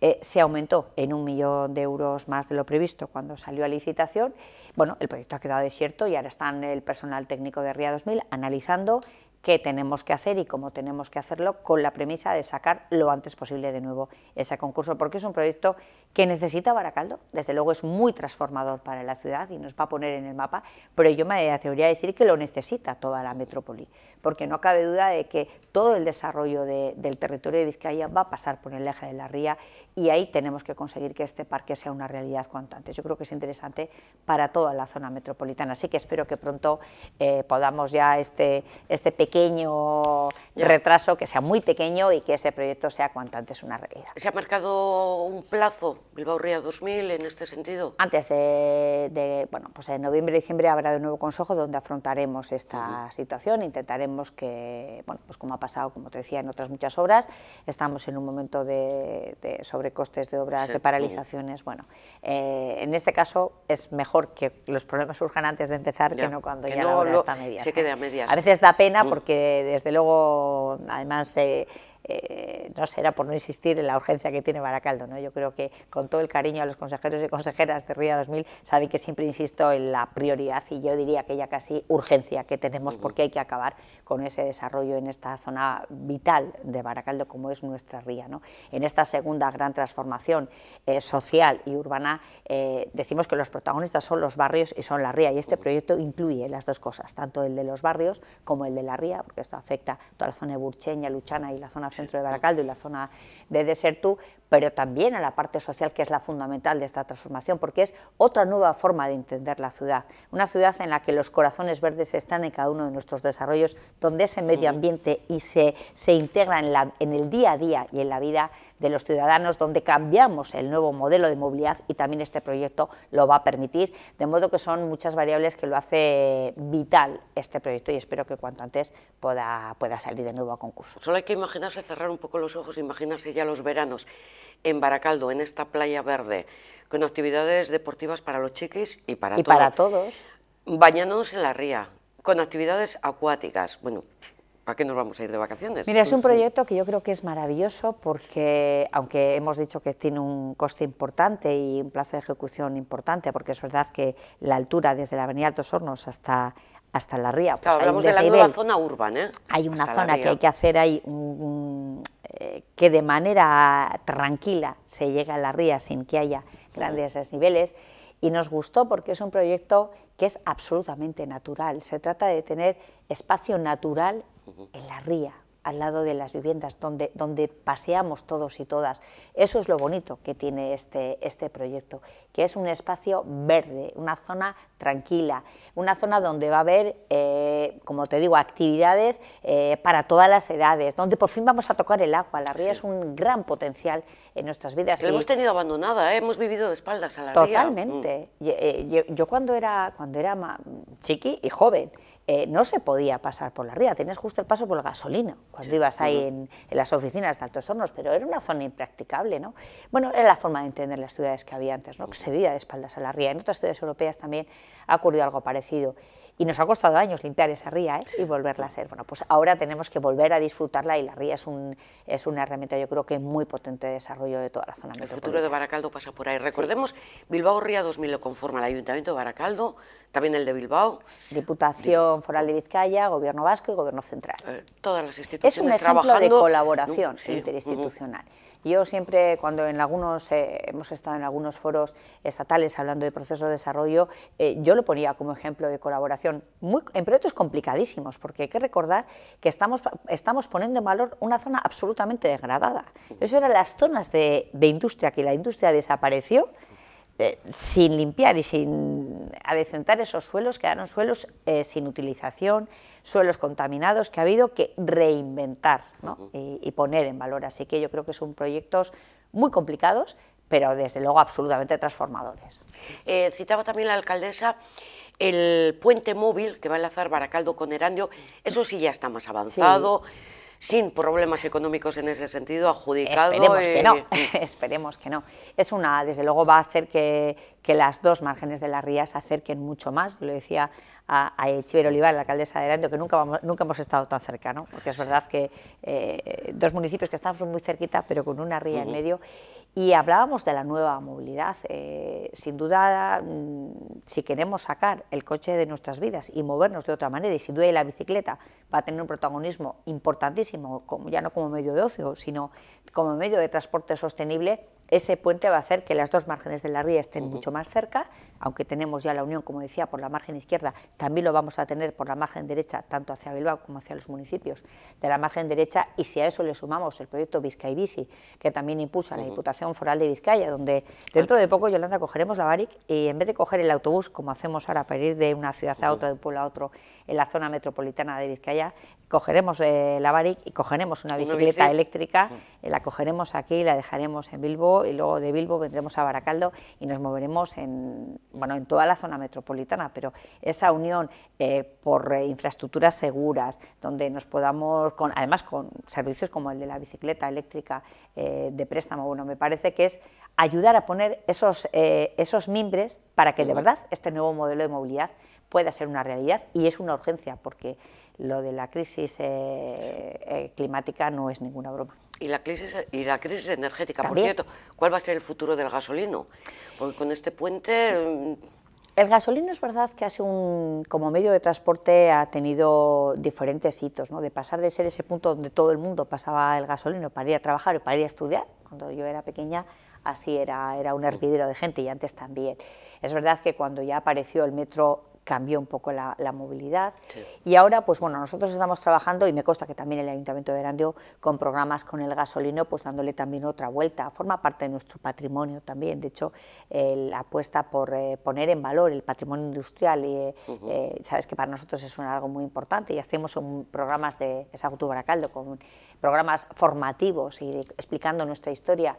Speaker 2: Eh, se aumentó en un millón de euros más de lo previsto cuando salió a licitación. Bueno, el proyecto ha quedado desierto y ahora están el personal técnico de Ría 2000 analizando qué tenemos que hacer y cómo tenemos que hacerlo con la premisa de sacar lo antes posible de nuevo ese concurso, porque es un proyecto que necesita Baracaldo. Desde luego es muy transformador para la ciudad y nos va a poner en el mapa, pero yo me atrevería a decir que lo necesita toda la metrópoli, porque no cabe duda de que todo el desarrollo del territorio de Vizcaya va a pasar por el eje de la ría y ahí tenemos que conseguir que este parque sea una realidad cuanto antes. Yo creo que es interesante para toda la zona metropolitana, así que espero que pronto eh, podamos ya este, este pequeño retraso, que sea muy pequeño y que ese proyecto sea cuanto antes una realidad.
Speaker 1: ¿Se ha marcado un plazo, Bilbao Ría 2000, en este sentido?
Speaker 2: Antes de, bueno, pues en noviembre-diciembre y habrá de nuevo consejo donde afrontaremos esta situación, intentaremos que, bueno, pues como ha pasado, como te decía, en otras muchas obras, estamos en un momento de, sobrecostes de obras, de paralizaciones. Bueno, eh, en este caso es mejor que los problemas surjan antes de empezar que no cuando ya está a medias. a veces da pena mm. porque, desde luego, además... Eh, eh, no será por no insistir en la urgencia que tiene Baracaldo. ¿no? Yo creo que con todo el cariño a los consejeros y consejeras de Ría 2000 saben que siempre insisto en la prioridad y yo diría que ya casi urgencia que tenemos porque hay que acabar con ese desarrollo en esta zona vital de Baracaldo como es nuestra ría. ¿no? En esta segunda gran transformación eh, social y urbana eh, decimos que los protagonistas son los barrios y son la ría y este proyecto incluye las dos cosas, tanto el de los barrios como el de la ría, porque esto afecta toda la zona de Burcheña, Luchana y la zona centro de Baracaldo y la zona de Desertu, pero también a la parte social que es la fundamental de esta transformación, porque es otra nueva forma de entender la ciudad, una ciudad en la que los corazones verdes están en cada uno de nuestros desarrollos, donde ese medio ambiente y se, se integra en, en el día a día y en la vida de los ciudadanos, donde cambiamos el nuevo modelo de movilidad y también este proyecto lo va a permitir, de modo que son muchas variables que lo hace vital este proyecto y espero que cuanto antes pueda, pueda salir de nuevo a concurso.
Speaker 1: Solo hay que imaginarse, cerrar un poco los ojos, imaginarse ya los veranos en Baracaldo, en esta playa verde, con actividades deportivas para los chiquis y para todos. Y para todos. Bañándonos en la ría, con actividades acuáticas, bueno, ¿Para qué nos vamos a ir de vacaciones? Mira, es un proyecto
Speaker 2: que yo creo que es maravilloso porque, aunque hemos dicho que tiene un coste importante y un plazo de ejecución importante, porque es verdad que la altura desde la Avenida Altos Hornos hasta, hasta la Ría... Pues claro, hablamos de la nueva zona
Speaker 1: urbana. ¿eh? Hay una zona que hay que
Speaker 2: hacer ahí eh, que de manera tranquila se llega a la Ría sin que haya grandes desniveles y nos gustó porque es un proyecto que es absolutamente natural. Se trata de tener espacio natural en la ría, al lado de las viviendas, donde, paseamos todos y todas. Eso es lo bonito que tiene este, este, proyecto, que es un espacio verde, una zona tranquila, una zona donde va a haber, eh, como te digo, actividades eh, para todas las edades, donde por fin vamos a tocar el agua. La ría es un gran potencial en nuestras vidas. La hemos tenido
Speaker 1: abandonada, ¿eh? hemos vivido de espaldas a la ría. Totalmente.
Speaker 2: Mm. Yo, cuando era, cuando era chiqui y joven, eh, no se podía pasar por la ría, tenías justo el paso por el gasolino, cuando ibas ahí en, las oficinas de Altos Hornos, pero era una zona impracticable, ¿no? Bueno, era la forma de entender las ciudades que había antes, ¿no? Que se vivía de espaldas a la ría. En otras ciudades europeas también ha ocurrido algo parecido. Y nos ha costado años limpiar esa ría ¿eh? y volverla a ser. Bueno, pues ahora tenemos que volver a disfrutarla y la ría es, un, es una herramienta, yo creo que muy potente de desarrollo de toda la zona El futuro
Speaker 1: de Baracaldo pasa por ahí. Recordemos, Bilbao Ría 2000 lo conforma el Ayuntamiento de Baracaldo, también el de Bilbao.
Speaker 2: Diputación Foral de Vizcaya, Gobierno Vasco y Gobierno Central.
Speaker 1: Eh, todas las instituciones Es un ejemplo de colaboración interinstitucional.
Speaker 2: Yo siempre, cuando en algunos, eh, hemos estado en algunos foros estatales hablando de procesos de desarrollo, eh, yo lo ponía como ejemplo de colaboración, muy, en proyectos complicadísimos, porque hay que recordar que estamos, estamos poniendo en valor una zona absolutamente degradada. Eso eran las zonas de, de industria, que la industria desapareció eh, sin limpiar y sin adecentar esos suelos, quedaron suelos eh, sin utilización, suelos contaminados que ha habido que reinventar y, poner en valor. Así que yo creo que son proyectos muy complicados, pero desde luego absolutamente
Speaker 1: transformadores. Eh, citaba también la alcaldesa el puente móvil que va a enlazar Baracaldo con Erandio, eso sí ya está más avanzado sin problemas económicos en ese sentido, adjudicado. Esperemos que no, [LAUGHS] esperemos
Speaker 2: que no. Es una, desde luego va a hacer que, que las dos márgenes de la ría se acerquen mucho más, lo decía a, a Olivar, la alcaldesa de Adelante, que nunca, nunca hemos estado tan cerca, ¿no? porque es verdad que eh, dos municipios que estamos muy cerquita, pero con una ría en medio, y hablábamos de la nueva movilidad. Eh, sin duda, mm, si queremos sacar el coche de nuestras vidas y movernos de otra manera, y si duele la bicicleta va a tener un protagonismo importantísimo, como, ya no como medio de ocio, sino como medio de transporte sostenible, ese puente va a hacer que las dos márgenes de la ría estén mucho más cerca, aunque tenemos ya la unión, como decía, por la margen izquierda, también lo vamos a tener por la margen derecha, tanto hacia Bilbao como hacia los municipios de la margen derecha, y si a eso le sumamos el proyecto Vizcay Bici, que también impulsa la Diputación Foral de Vizcaya, donde dentro de poco, Yolanda, cogeremos la BARIC y en vez de coger el autobús, como hacemos ahora para ir de una ciudad a otra, de un pueblo a otro, en la zona metropolitana de Vizcaya, cogeremos eh, la BARIC y cogeremos una bicicleta eléctrica, eh, la cogeremos aquí y la dejaremos en Bilbao y luego de Bilbo vendremos a Baracaldo y nos moveremos en, bueno, en toda la zona metropolitana, pero esa unión eh, por infraestructuras seguras, donde nos podamos, con, además con servicios como el de la bicicleta eléctrica eh, de préstamo, bueno, me parece que es ayudar a poner esos, eh, esos mimbres para que de verdad este nuevo modelo de movilidad pueda ser una realidad y es una urgencia porque lo de la crisis climática no es ninguna broma.
Speaker 1: Y la crisis, y la crisis energética, por cierto, ¿cuál va a ser el futuro del gasolino? Porque con este puente... Mm,
Speaker 2: el gasolino es verdad que hace un, como medio de transporte ha tenido diferentes hitos, ¿no? de pasar de ser ese punto donde todo el mundo pasaba el gasolino para ir a trabajar o para ir a estudiar, cuando yo era pequeña así era, era un hervidero de gente y antes también. Es verdad que cuando ya apareció el metro cambió un poco la, movilidad. Y ahora, pues bueno, nosotros estamos trabajando, y me consta que también el Ayuntamiento de verandio con programas con el gasolino, pues dándole también otra vuelta. Forma parte de nuestro patrimonio también. De hecho, la apuesta por eh, poner en valor el patrimonio industrial, y, eh, eh, sabes que para nosotros es algo muy importante, y hacemos un, programas de esa caldo con programas formativos y explicando nuestra historia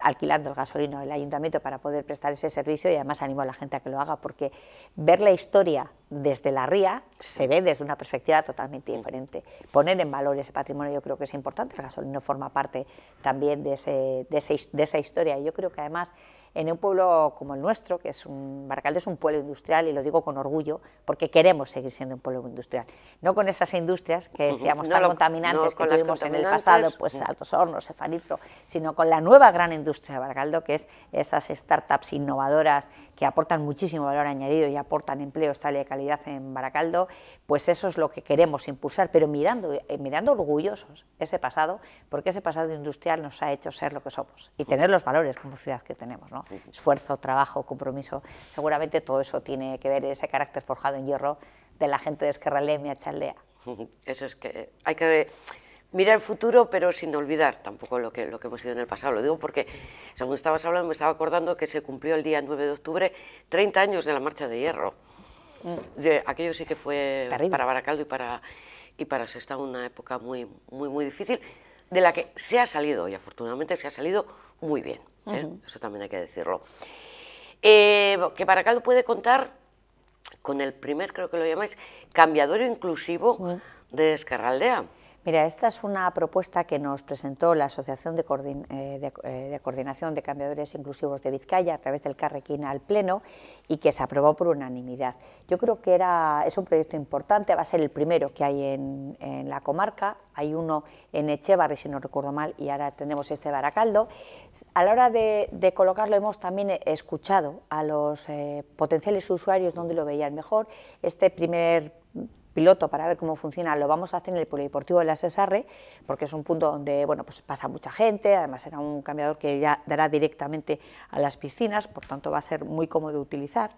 Speaker 2: alquilando el gasolino el ayuntamiento para poder prestar ese servicio y además animo a la gente a que lo haga porque ver la historia desde la ría se ve desde una perspectiva totalmente diferente. Poner en valor ese patrimonio yo creo que es importante, el gasolino forma parte también de, de esa historia y yo creo que además en un pueblo como el nuestro, que es un, Baracaldo es un pueblo industrial, y lo digo con orgullo, porque queremos seguir siendo un pueblo industrial. No con esas industrias que decíamos tan contaminantes que tuvimos en el pasado, pues Altos Hornos, Cefalitro, sino con la nueva gran industria de Baracaldo, que es esas startups innovadoras que aportan muchísimo valor añadido y aportan empleo estable de calidad en Baracaldo, pues eso es lo que queremos impulsar, pero mirando, eh, mirando orgullosos ese pasado, porque ese pasado industrial nos ha hecho ser lo que somos y tener los valores como ciudad que tenemos. ¿no? esfuerzo, trabajo, compromiso. Seguramente todo eso tiene que ver ese carácter forjado en hierro de la gente de Esquerra Lemia, Chaldea.
Speaker 1: Eso es que hay que mirar el futuro, pero sin olvidar tampoco lo que, lo que hemos sido en el pasado. Lo digo porque, según estabas hablando, me estaba acordando que se cumplió el día 9 de octubre 30 años de la Marcha de Hierro. Mm. De, aquello sí que fue para Baracaldo y para, y para Sesta una época muy, muy, muy difícil, de la que se ha salido y afortunadamente se ha salido muy bien. ¿eh? eso también hay que decirlo. Eh, que lo puede contar con el primer, creo que lo llamáis, cambiador inclusivo de Escarraldea.
Speaker 2: Mira, esta es una propuesta que nos presentó la Asociación eh, eh, de, Coordinación de Cambiadores Inclusivos de Vizcaya a través del Carrequín al Pleno y que se aprobó por unanimidad. Yo creo que era, es un proyecto importante, va a ser el primero que hay en, la comarca, hay uno en Echevarri, si no recuerdo mal, y ahora tenemos este Baracaldo. A la hora de, colocarlo hemos también escuchado a los eh, potenciales usuarios donde lo veían mejor. Este primer piloto para ver cómo funciona, lo vamos a hacer en el polideportivo de la SSR, porque es un punto donde bueno, pues pasa mucha gente, además será un cambiador que ya dará directamente a las piscinas, por tanto va a ser muy cómodo de utilizar.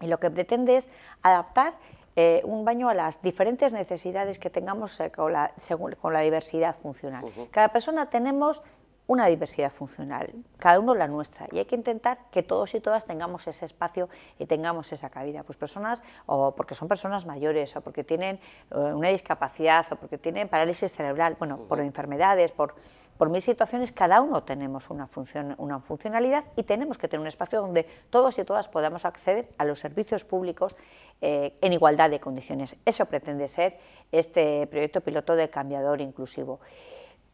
Speaker 2: Y lo que pretende es adaptar eh, un baño a las diferentes necesidades que tengamos eh, con, la, según, con, la, diversidad funcional. Cada persona tenemos una diversidad funcional, cada uno la nuestra, y hay que intentar que todos y todas tengamos ese espacio y tengamos esa cabida. Pues personas, o porque son personas mayores, o porque tienen eh, una discapacidad, o porque tienen parálisis cerebral, bueno, por enfermedades, por, por mil situaciones, cada uno tenemos una, función, una funcionalidad y tenemos que tener un espacio donde todos y todas podamos acceder a los servicios públicos eh, en igualdad de condiciones. Eso pretende ser este proyecto piloto de cambiador inclusivo.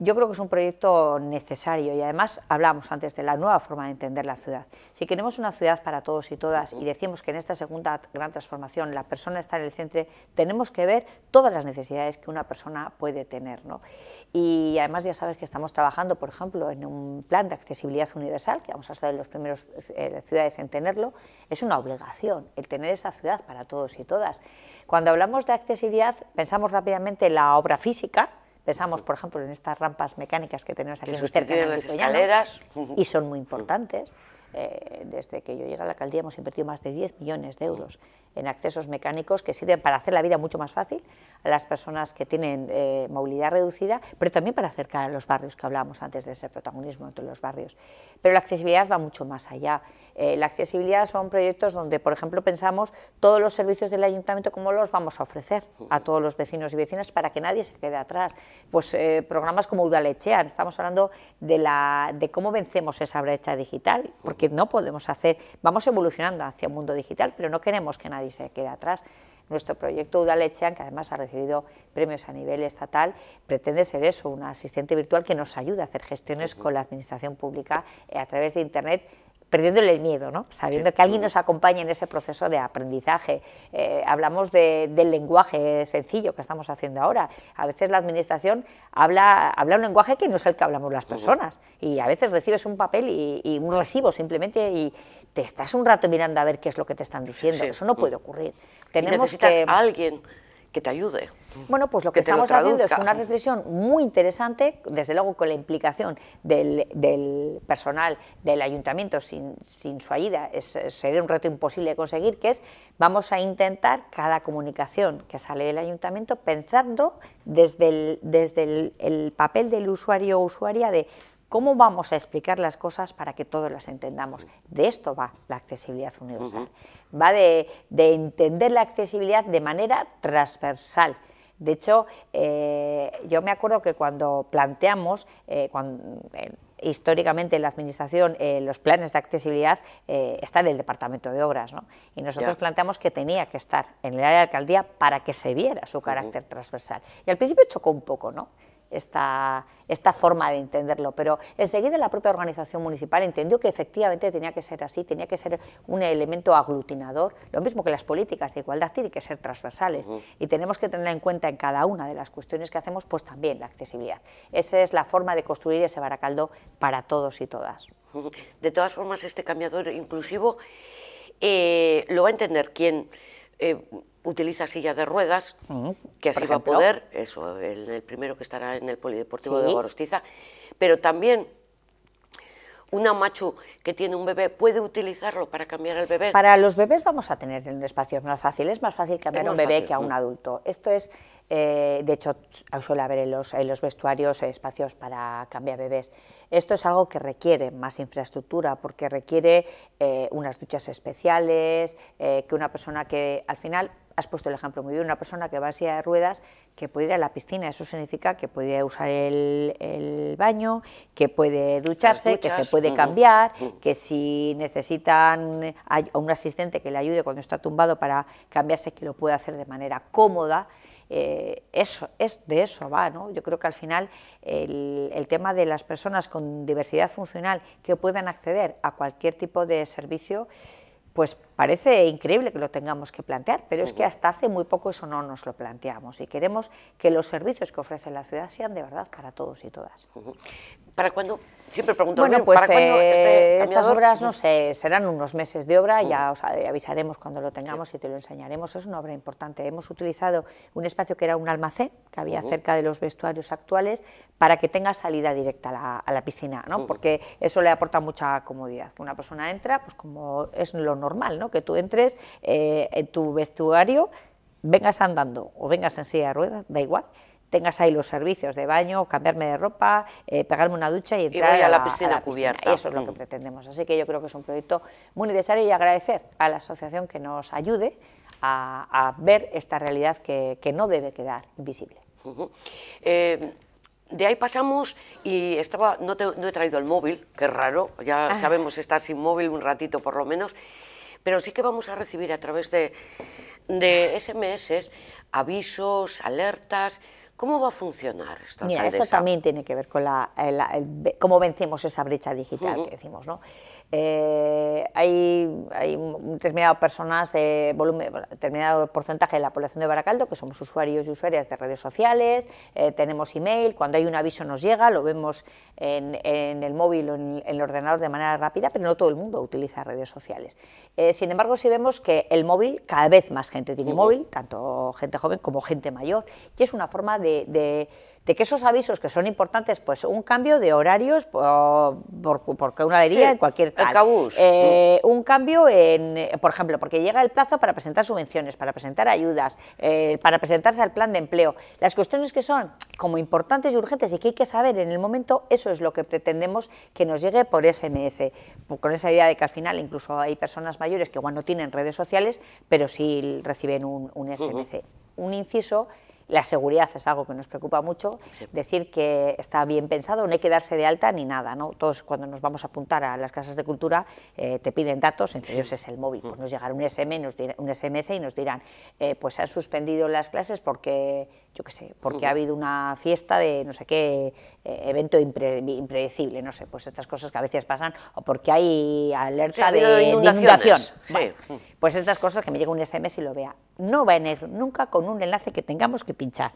Speaker 2: Yo creo que es un proyecto necesario y además hablamos antes de la nueva forma de entender la ciudad. Si queremos una ciudad para todos y todas y decimos que en esta segunda gran transformación la persona está en el centro, tenemos que ver todas las necesidades que una persona puede tener. Y además ya sabes que estamos trabajando, por ejemplo, en un plan de accesibilidad universal, que vamos a ser de los primeros eh, ciudades en tenerlo, es una obligación el tener esa ciudad para todos y todas. Cuando hablamos de accesibilidad pensamos rápidamente en la obra física, Pensamos, por ejemplo, en estas rampas mecánicas que tenemos aquí cerca de las escaleras. [LAUGHS] y son muy importantes. Eh, desde que yo llegué a la alcaldía hemos invertido más de 10 millones de euros en accesos mecánicos que sirven para hacer la vida mucho más fácil a las personas que tienen eh, movilidad reducida, pero también para acercar a los barrios que hablábamos antes de ser protagonismo entre los barrios. Pero la accesibilidad va mucho más allá. Eh, la accesibilidad son proyectos donde, por ejemplo, pensamos todos los servicios del ayuntamiento, cómo los vamos a ofrecer a todos los vecinos y vecinas para que nadie se quede atrás. Pues eh, programas como Udalechean, estamos hablando de, la, de cómo vencemos esa brecha digital, porque no podemos hacer, vamos evolucionando hacia un mundo digital, pero no queremos que nadie se quede atrás. Nuestro proyecto Udalechean, que además ha recibido premios a nivel estatal, pretende ser eso, una asistente virtual que nos ayude a hacer gestiones con la administración pública a través de Internet perdiéndole el miedo, ¿no? sabiendo que alguien mm. nos acompaña en ese proceso de aprendizaje. Eh, hablamos del lenguaje sencillo que estamos haciendo ahora. A veces la administración habla, habla un lenguaje que no es el que hablamos las personas y a veces recibes un papel y, un recibo simplemente y te estás un rato mirando a ver qué es lo que te están diciendo. Eso no puede mm. ocurrir. Tenemos necesitas que... alguien
Speaker 1: que te ayude. Bueno, pues lo que, estamos haciendo es una
Speaker 2: reflexión muy interesante, desde luego con la implicación del, personal del ayuntamiento, sin, su ayuda sería un reto imposible de conseguir, que es vamos a intentar cada comunicación que sale del ayuntamiento pensando desde el, desde el, papel del usuario o usuaria de ¿Cómo vamos a explicar las cosas para que todos las entendamos? De esto va la accesibilidad universal. Va de, entender la accesibilidad de manera transversal. De hecho, eh, yo me acuerdo que cuando planteamos, eh, históricamente en la Administración, eh, los planes de accesibilidad están en el Departamento de Obras, ¿no? y nosotros planteamos que tenía que estar en el área de alcaldía para que se viera su carácter transversal. Y al principio chocó un poco, ¿no? esta, esta forma de entenderlo, pero enseguida la propia organización municipal entendió que efectivamente tenía que ser así, tenía que ser un elemento aglutinador, lo mismo que las políticas de igualdad tienen que ser transversales y tenemos que tener en cuenta en cada una de las cuestiones que hacemos, pues también la accesibilidad. Esa es la forma de construir ese baracaldo para todos y todas.
Speaker 1: De todas formas, este cambiador inclusivo eh, lo va a entender quien eh, utiliza silla de ruedas, mm, que así va a poder, eso, el, primero que estará en el Polideportivo de Gorostiza, pero también una macho que tiene un bebé puede utilizarlo para cambiar el bebé. Para los
Speaker 2: bebés vamos a tener un espacio más fácil, es más fácil cambiar a un bebé que a un mm. adulto. Esto es, eh, de hecho, suele haber en los, vestuarios eh, espacios para cambiar bebés. Esto es algo que requiere más infraestructura porque requiere eh, unas duchas especiales, que una persona que al final has puesto el ejemplo muy bien, una persona que va a silla de ruedas, que puede ir a la piscina, eso significa que puede usar el, baño, que puede ducharse, que se puede cambiar, que si necesitan a un asistente que le ayude cuando está tumbado para cambiarse, que lo pueda hacer de manera cómoda. Eh, eso, es, de eso va, ¿no? Yo creo que al final el, el, tema de las personas con diversidad funcional que puedan acceder a cualquier tipo de servicio, pues Parece increíble que lo tengamos que plantear, pero es que hasta hace muy poco eso no nos lo planteamos y queremos que los servicios que ofrece la ciudad sean de verdad para todos y
Speaker 1: todas. ¿Para cuándo? Siempre pregunto. Bueno, pues ¿para eh, este estas obras, no
Speaker 2: sé, serán unos meses de obra, ya os avisaremos cuando lo tengamos y te lo enseñaremos. Es una obra importante. Hemos utilizado un espacio que era un almacén, que había cerca de los vestuarios actuales, para que tenga salida directa a la, piscina, ¿no? Porque eso le aporta mucha comodidad. una persona entra, pues como es lo normal, que tú entres eh, en tu vestuario, vengas andando o vengas en silla de ruedas, da igual, tengas ahí los servicios de baño, cambiarme de ropa, eh, pegarme una ducha y entrar a, la, piscina cubierta. Eso es lo que mm. pretendemos. Así que yo creo que es un proyecto muy necesario y agradecer a la asociación que nos ayude a, ver esta realidad que, no debe quedar visible.
Speaker 1: Eh, de ahí pasamos y estaba, no, he traído el móvil, que raro, ya ah. sabemos estar sin móvil un ratito por lo menos pero sí que vamos a recibir a través de, de SMS avisos, alertas. ¿Cómo va a funcionar esto? Mira, esto también
Speaker 2: tiene que ver con la, eh, cómo vencemos esa brecha digital que decimos,
Speaker 1: ¿no? Eh,
Speaker 2: hay, un determinado personas, eh, volumen, determinado porcentaje de la población de Baracaldo que somos usuarios y usuarias de redes sociales, eh, tenemos email, cuando hay un aviso nos llega, lo vemos en, el móvil o en, el ordenador de manera rápida, pero no todo el mundo utiliza redes sociales. Eh, sin embargo, sí vemos que el móvil, cada vez más gente tiene móvil, tanto gente joven como gente mayor, y es una forma de de que esos avisos que son importantes, pues un cambio de horarios porque una por en cualquier tal. Eh, un cambio en, por ejemplo, porque llega el plazo para presentar subvenciones, para presentar ayudas, eh, para presentarse al plan de empleo. Las cuestiones que son como importantes y urgentes y que hay que saber en el momento, eso es lo que pretendemos que nos llegue por SMS, con esa idea de que al final incluso hay personas mayores que no tienen redes sociales, pero sí reciben un, SMS. Un inciso la seguridad es algo que nos preocupa mucho, decir que está bien pensado, no hay que darse de alta ni nada, ¿no? Todos cuando nos vamos a apuntar a las casas de cultura eh, te piden datos, entre ellos es el móvil, pues mm. nos llegará un, un SMS y nos dirán, eh, pues se han suspendido las clases porque yo qué sé, porque ha habido una fiesta de no sé qué eh, evento impredecible, no sé, pues estas cosas que a veces pasan, o porque hay alerta de, inundación. pues estas cosas que me llega un SMS y lo vea. No va a venir nunca con un enlace que tengamos que pinchar.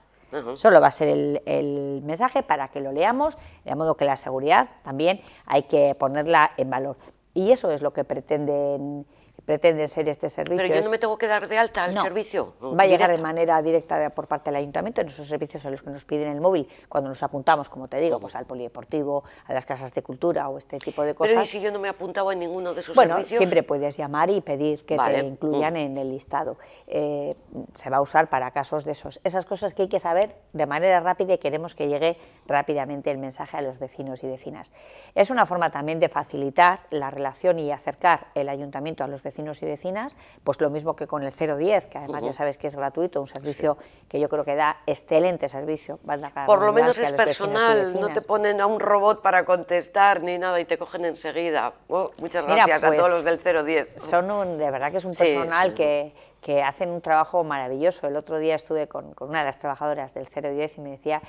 Speaker 2: Solo va a ser el, mensaje para que lo leamos, de modo que la seguridad también hay que ponerla en valor. Y eso es lo que pretenden pretende ser este servicio. Pero yo no me
Speaker 1: tengo que dar de alta al servicio. Va a llegar de
Speaker 2: manera directa por parte del ayuntamiento en esos servicios a los que nos piden el móvil cuando nos apuntamos, como te digo, pues al polideportivo, a las casas de cultura o este tipo de cosas. Pero ¿y si
Speaker 1: yo no me he apuntado en ninguno de esos servicios? Bueno, siempre
Speaker 2: puedes llamar y pedir que te mm. incluyan en el listado. Eh, se va a usar para casos de esos. Esas cosas que hay que saber de manera rápida y queremos que llegue rápidamente el mensaje a los vecinos y vecinas. Es una forma también de facilitar la relación y acercar el ayuntamiento a los vecinos vecinos y vecinas, pues lo mismo que con el 010, que además ya sabes que es gratuito, un servicio que yo creo que da excelente servicio. Por lo menos es personal, no te
Speaker 1: ponen a un robot para contestar ni nada y te cogen enseguida. Oh, muchas gracias a pues, todos los del 010.
Speaker 2: Son de verdad que es un personal que hacen un trabajo maravilloso. El otro día estuve con, con, una de las trabajadoras del 010 y me decía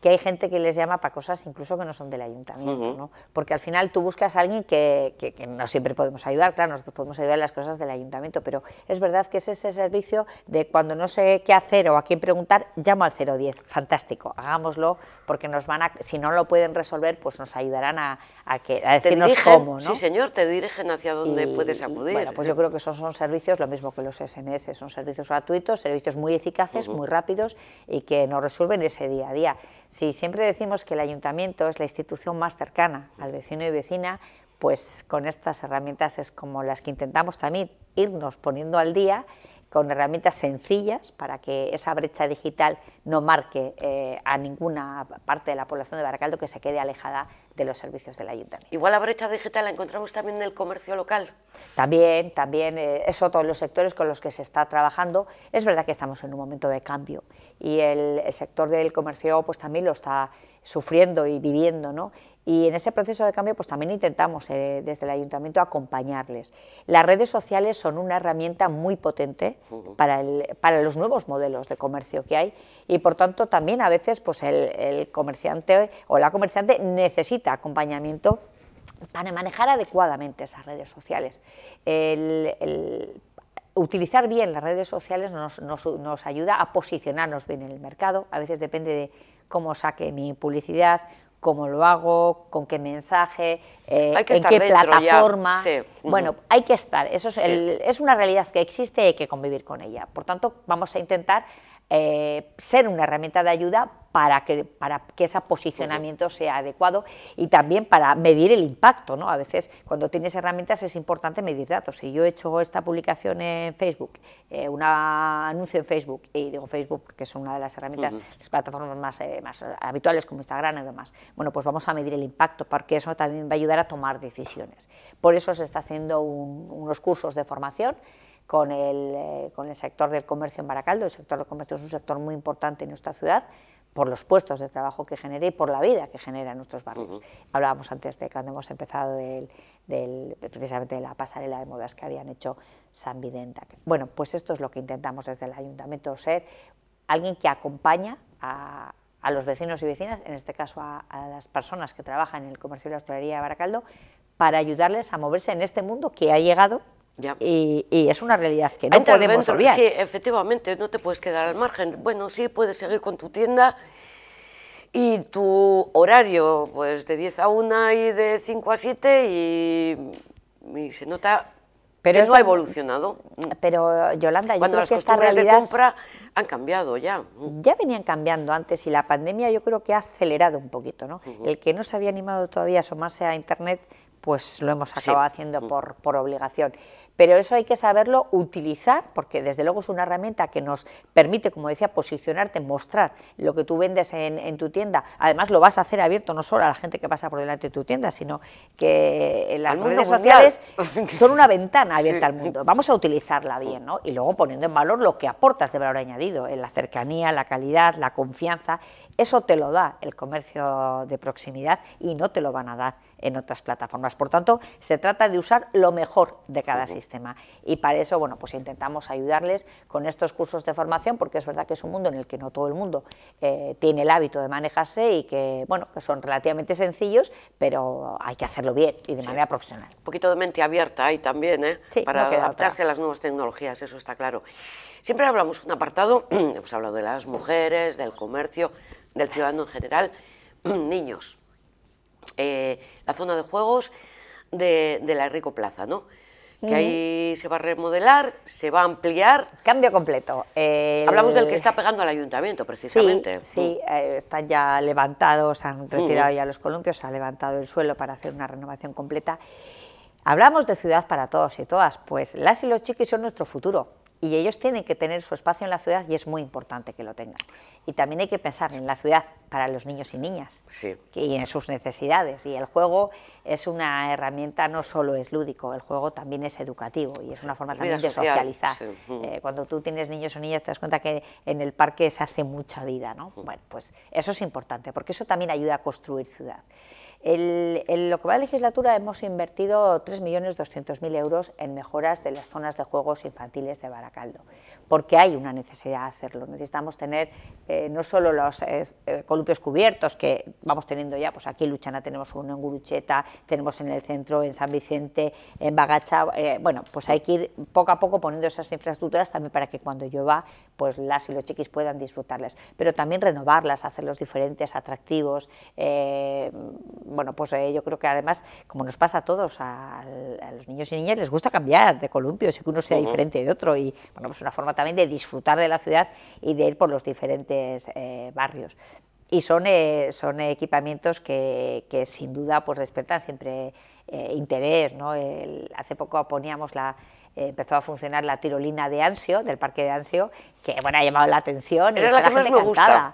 Speaker 2: que hay gente que les llama para cosas incluso que no son del ayuntamiento, ¿no? Porque al final tú buscas a alguien que, no siempre podemos ayudar, claro, nosotros podemos ayudar en las cosas del ayuntamiento, pero es verdad que es ese servicio de cuando no sé qué hacer o a quién preguntar, llamo al 010, fantástico, hagámoslo, porque nos van a, si no lo pueden resolver, pues nos ayudarán a, que, decirnos cómo, Sí,
Speaker 1: señor, te dirigen hacia dónde puedes acudir. bueno, pues yo
Speaker 2: creo que esos son servicios, lo mismo que los SMS, son servicios gratuitos, servicios muy eficaces, muy rápidos y que nos resuelven ese día a día si siempre decimos que el ayuntamiento es la institución más cercana al vecino y vecina, pues con estas herramientas es como las que intentamos también irnos poniendo al día con herramientas sencillas para que esa brecha digital no marque eh, a ninguna parte de la población de Baracaldo que se quede alejada de los servicios del ayuntamiento.
Speaker 1: Igual la brecha digital la encontramos también en el comercio local.
Speaker 2: También, también eh, eso todos los sectores con los que se está trabajando. Es verdad que estamos en un momento de cambio y el, sector del comercio pues también lo está sufriendo y viviendo, ¿no? Y en ese proceso de cambio pues también intentamos eh, desde el ayuntamiento acompañarles. Las redes sociales son una herramienta muy potente para, para, los nuevos modelos de comercio que hay y por tanto también a veces pues el, comerciante o la comerciante necesita acompañamiento para manejar adecuadamente esas redes sociales. utilizar bien las redes sociales nos, ayuda a posicionarnos bien en el mercado, a veces depende de cómo saque mi publicidad, cómo lo hago, con qué mensaje, eh, en qué plataforma. Bueno, hay que estar, eso es, es, una realidad que existe y hay que convivir con ella. Por tanto, vamos a intentar eh, ser una herramienta de ayuda para que, para que ese posicionamiento sea adecuado y también para medir el impacto. ¿no? A veces cuando tienes herramientas es importante medir datos. Si yo he hecho esta publicación en Facebook, eh, un anuncio en Facebook, y digo Facebook porque es una de las herramientas, las plataformas más, eh, más habituales como Instagram y demás, bueno, pues vamos a medir el impacto porque eso también va a ayudar a tomar decisiones. Por eso se está haciendo unos cursos de formación con el, eh, con el sector del comercio en Baracaldo. El sector del comercio es un sector muy importante en nuestra ciudad por los puestos de trabajo que genera y por la vida que genera en nuestros barrios. Hablábamos antes de cuando hemos empezado del, precisamente de la pasarela de modas que habían hecho San Videnta. Bueno, pues esto es lo que intentamos desde el ayuntamiento, ser alguien que acompaña a, los vecinos y vecinas, en este caso a, a, las personas que trabajan en el comercio y la hostelería de Baracaldo, para ayudarles a moverse en este mundo que ha
Speaker 1: llegado y, es una realidad que no podemos olvidar. Sí, efectivamente, no te puedes quedar al margen. Bueno, sí, puedes seguir con tu tienda y tu horario, pues de 10 a 1 y de 5 a 7 y, se nota
Speaker 2: pero que ha evolucionado. Pero Yolanda, yo Cuando creo las que esta realidad de
Speaker 1: compra han
Speaker 2: cambiado ya. Ya venían cambiando antes y la pandemia yo creo que ha acelerado un poquito, ¿no? El que no se había animado todavía a asomarse a internet pues lo hemos acabado haciendo mm. por, obligación. Pero eso hay que saberlo utilizar, porque desde luego es una herramienta que nos permite, como decía, posicionarte, mostrar lo que tú vendes en, tu tienda. Además, lo vas a hacer abierto no solo a la gente que pasa por delante de tu tienda, sino que las redes sociales [LAUGHS] son una ventana abierta al mundo. Vamos a utilizarla bien, ¿no? Y luego poniendo en valor lo que aportas de valor añadido, en la cercanía, la calidad, la confianza. Eso te lo da el comercio de proximidad y no te lo van a dar en otras plataformas. Por tanto, se trata de usar lo mejor de cada sistema y para eso, bueno, pues intentamos ayudarles con estos cursos de formación porque es verdad que es un mundo en el que no todo el mundo eh, tiene el hábito de manejarse y que, bueno, que son relativamente sencillos, pero hay que hacerlo bien y de manera profesional.
Speaker 1: Un poquito de mente abierta ahí también, ¿eh? Sí, para adaptarse a las nuevas tecnologías, eso está claro. Siempre hablamos un apartado, [CLEARS THROAT] hemos hablado de las mujeres, del comercio, del ciudadano en general, [CLEARS THROAT] niños. Eh, la zona de juegos de, la Rico Plaza, ¿no?
Speaker 2: que ahí
Speaker 1: se va a remodelar, se va a ampliar.
Speaker 2: Cambio completo.
Speaker 1: Hablamos del que está pegando al ayuntamiento, precisamente. Sí, mm. eh,
Speaker 2: están ya levantados, han retirado mm. ya los columpios, se ha levantado el suelo para hacer una renovación completa. Hablamos de ciudad para todos y todas, pues las y los chiquis son nuestro futuro y ellos tienen que tener su espacio en la ciudad y es muy importante que lo tengan. Y también hay que pensar en la ciudad para los niños y niñas y en sus necesidades. Y el juego es una herramienta, no solo es lúdico, el juego también es educativo y es una forma también de socializar. Eh, cuando tú tienes niños o niñas te das cuenta que en el parque se hace mucha vida. ¿no? Bueno, pues eso es importante porque eso también ayuda a construir ciudad en lo que va la legislatura hemos invertido 3.200.000 euros en mejoras de las zonas de juegos infantiles de Baracaldo, porque hay una necesidad de hacerlo. Necesitamos tener eh, no solo los eh, eh, columpios cubiertos que vamos teniendo ya, pues aquí en Luchana tenemos uno en Gurucheta, tenemos en el centro, en San Vicente, en Bagacha, bueno, pues hay que ir poco a poco poniendo esas infraestructuras también para que cuando llueva, pues las y los chiquis puedan disfrutarlas, pero también renovarlas, hacerlos diferentes, atractivos, bueno, pues eh, yo creo que además, como nos pasa a todos, a, los niños y niñas les gusta cambiar de columpios y que uno sea diferente de otro. Y bueno, pues una forma también de disfrutar de la ciudad y de ir por los diferentes eh, barrios. Y son, eh, son equipamientos que, sin duda pues despertan siempre interés. hace poco poníamos la, empezó a funcionar la tirolina de Ansio, del parque de Ansio, que bueno, ha llamado la atención. es la que más me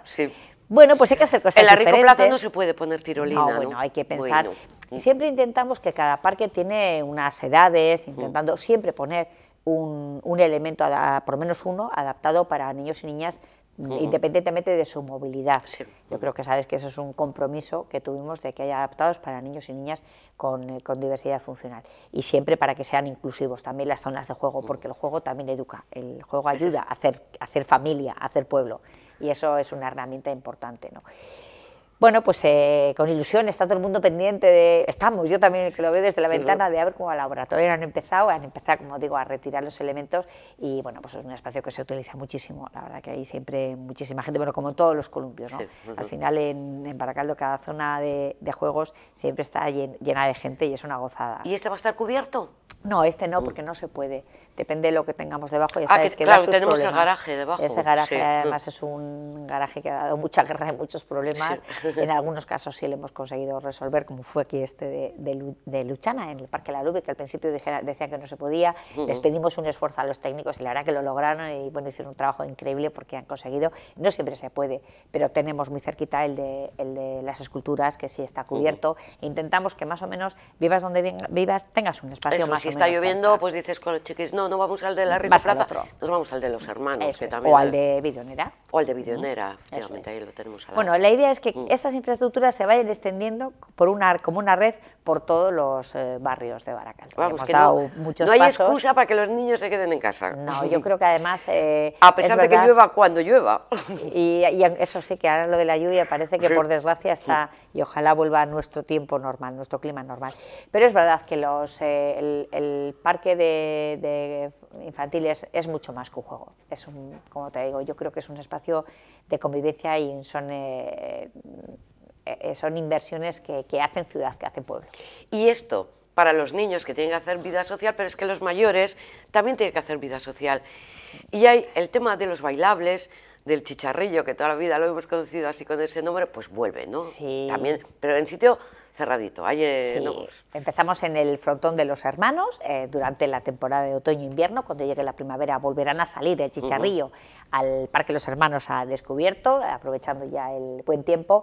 Speaker 2: Sí. Bueno,
Speaker 1: pues hay que hacer cosas En la Rico Plaza no se puede poner tirolina, ¿no? bueno, hay que pensar.
Speaker 2: Mm. Siempre intentamos que cada parque tiene unas edades, mm. intentando siempre poner un, elemento, por lo menos uno, adaptado para niños y niñas
Speaker 1: independientemente
Speaker 2: de su movilidad. Yo creo que sabes que eso es un compromiso que tuvimos de que haya adaptados para niños y niñas con, eh, diversidad funcional. Y siempre para que sean inclusivos también las zonas de juego, mm. porque el juego también educa, el juego ayuda a hacer, a hacer familia, a hacer pueblo y eso es una herramienta importante. ¿no? bueno, pues eh, con ilusión está todo el mundo pendiente de, estamos, yo también que lo veo desde la ventana, de a como cómo la han empezado, han empezado, como digo, a retirar los elementos y bueno, pues es un espacio que se utiliza muchísimo, la verdad que hay siempre muchísima gente, bueno, como todos los columpios, ¿no? Al final en, en, Baracaldo cada zona de, juegos siempre está llena de gente y es una gozada. ¿Y este va a estar cubierto? No, este no, porque mm. no se puede. Depende de lo que tengamos debajo. Ya ah, sabes ah, que, que claro, tenemos el garaje debajo. Ese garaje además es un garaje que ha dado mucha guerra y muchos problemas. En algunos casos sí lo hemos conseguido resolver, como fue aquí este de, de, Luchana, en el Parque La Lube, que al principio decían decía que no se podía. Les pedimos un esfuerzo a los técnicos y la verdad que lo lograron y bueno, hicieron un trabajo increíble porque han conseguido. No siempre se puede, pero tenemos muy cerquita el de, el de las esculturas, que sí está cubierto. E intentamos que más o menos vivas donde vivas, tengas un espacio Eso, más. Si está lloviendo,
Speaker 1: pues dices con los chiquis, no, no vamos al de la rica nos vamos al de los hermanos. o al de Vidionera. O al de Vidionera, efectivamente, ahí lo tenemos. Bueno, la idea es que
Speaker 2: estas infraestructuras se vayan extendiendo por una, como una red por todos los eh, barrios de Baracaldo. no, hay excusa
Speaker 1: para que los niños se queden en casa. No, yo creo que además... Eh, a pesar de que llueva cuando llueva.
Speaker 2: Y, eso sí, que ahora lo de la lluvia parece que por desgracia está, y ojalá vuelva a nuestro tiempo normal, nuestro clima normal. Pero es verdad que los, eh, el, parque de, de infantiles es mucho más que un juego. Es un, como te digo, yo creo que es un espacio de convivencia y son eh, eh, son inversiones
Speaker 1: que, hacen ciudad, que hacen pueblo. Y esto, para los niños que tienen que hacer vida social, pero es que los mayores también tienen que hacer vida social. Y hay el tema de los bailables, del chicharrillo, que toda la vida lo hemos conocido así con ese nombre, pues vuelve, ¿no? También, pero en sitio cerradito. Hay, pues
Speaker 2: Empezamos en el frontón de los hermanos, eh, durante la temporada de otoño-invierno, cuando llegue la primavera volverán a salir del chicharrillo al Parque Los Hermanos ha descubierto, aprovechando ya el buen tiempo.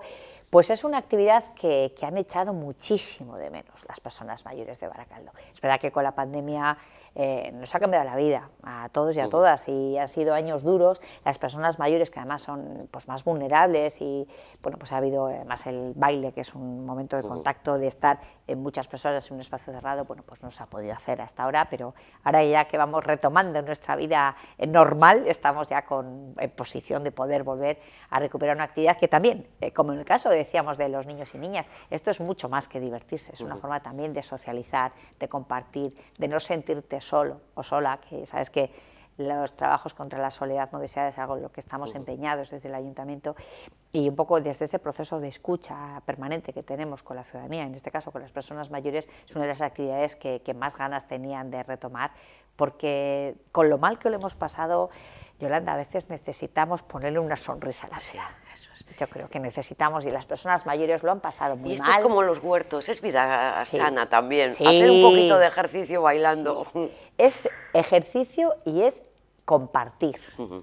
Speaker 2: Pues es una actividad que, que, han echado muchísimo de menos las personas mayores de Baracaldo. Es verdad que con la pandemia eh, nos ha cambiado la vida a todos y a mm. todas y han sido años duros. Las personas mayores que además son pues, más vulnerables y bueno, pues ha habido además eh, el baile que es un momento de contacto, de estar en muchas personas en un espacio cerrado, bueno, pues no se ha podido hacer hasta ahora, pero ahora ya que vamos retomando nuestra vida eh, normal, estamos ya con, en posición de poder volver a recuperar una actividad que también, como en el caso de decíamos de los niños y niñas, esto es mucho más que divertirse, es una forma también de socializar, de compartir, de no sentirte solo o sola, que sabes que los trabajos contra la soledad no deseada es algo en lo que estamos empeñados desde el ayuntamiento y un poco desde ese proceso de escucha permanente que tenemos con la ciudadanía, en este caso con las personas mayores, es una de las actividades que, que más ganas tenían de retomar, porque con lo mal que lo hemos pasado Yolanda, a veces necesitamos ponerle una sonrisa a la vida. Yo creo que necesitamos, y las personas mayores lo han pasado muy mal. Y esto es
Speaker 1: como los huertos, es vida sana también. Hacer un poquito de ejercicio bailando.
Speaker 2: Es ejercicio y es compartir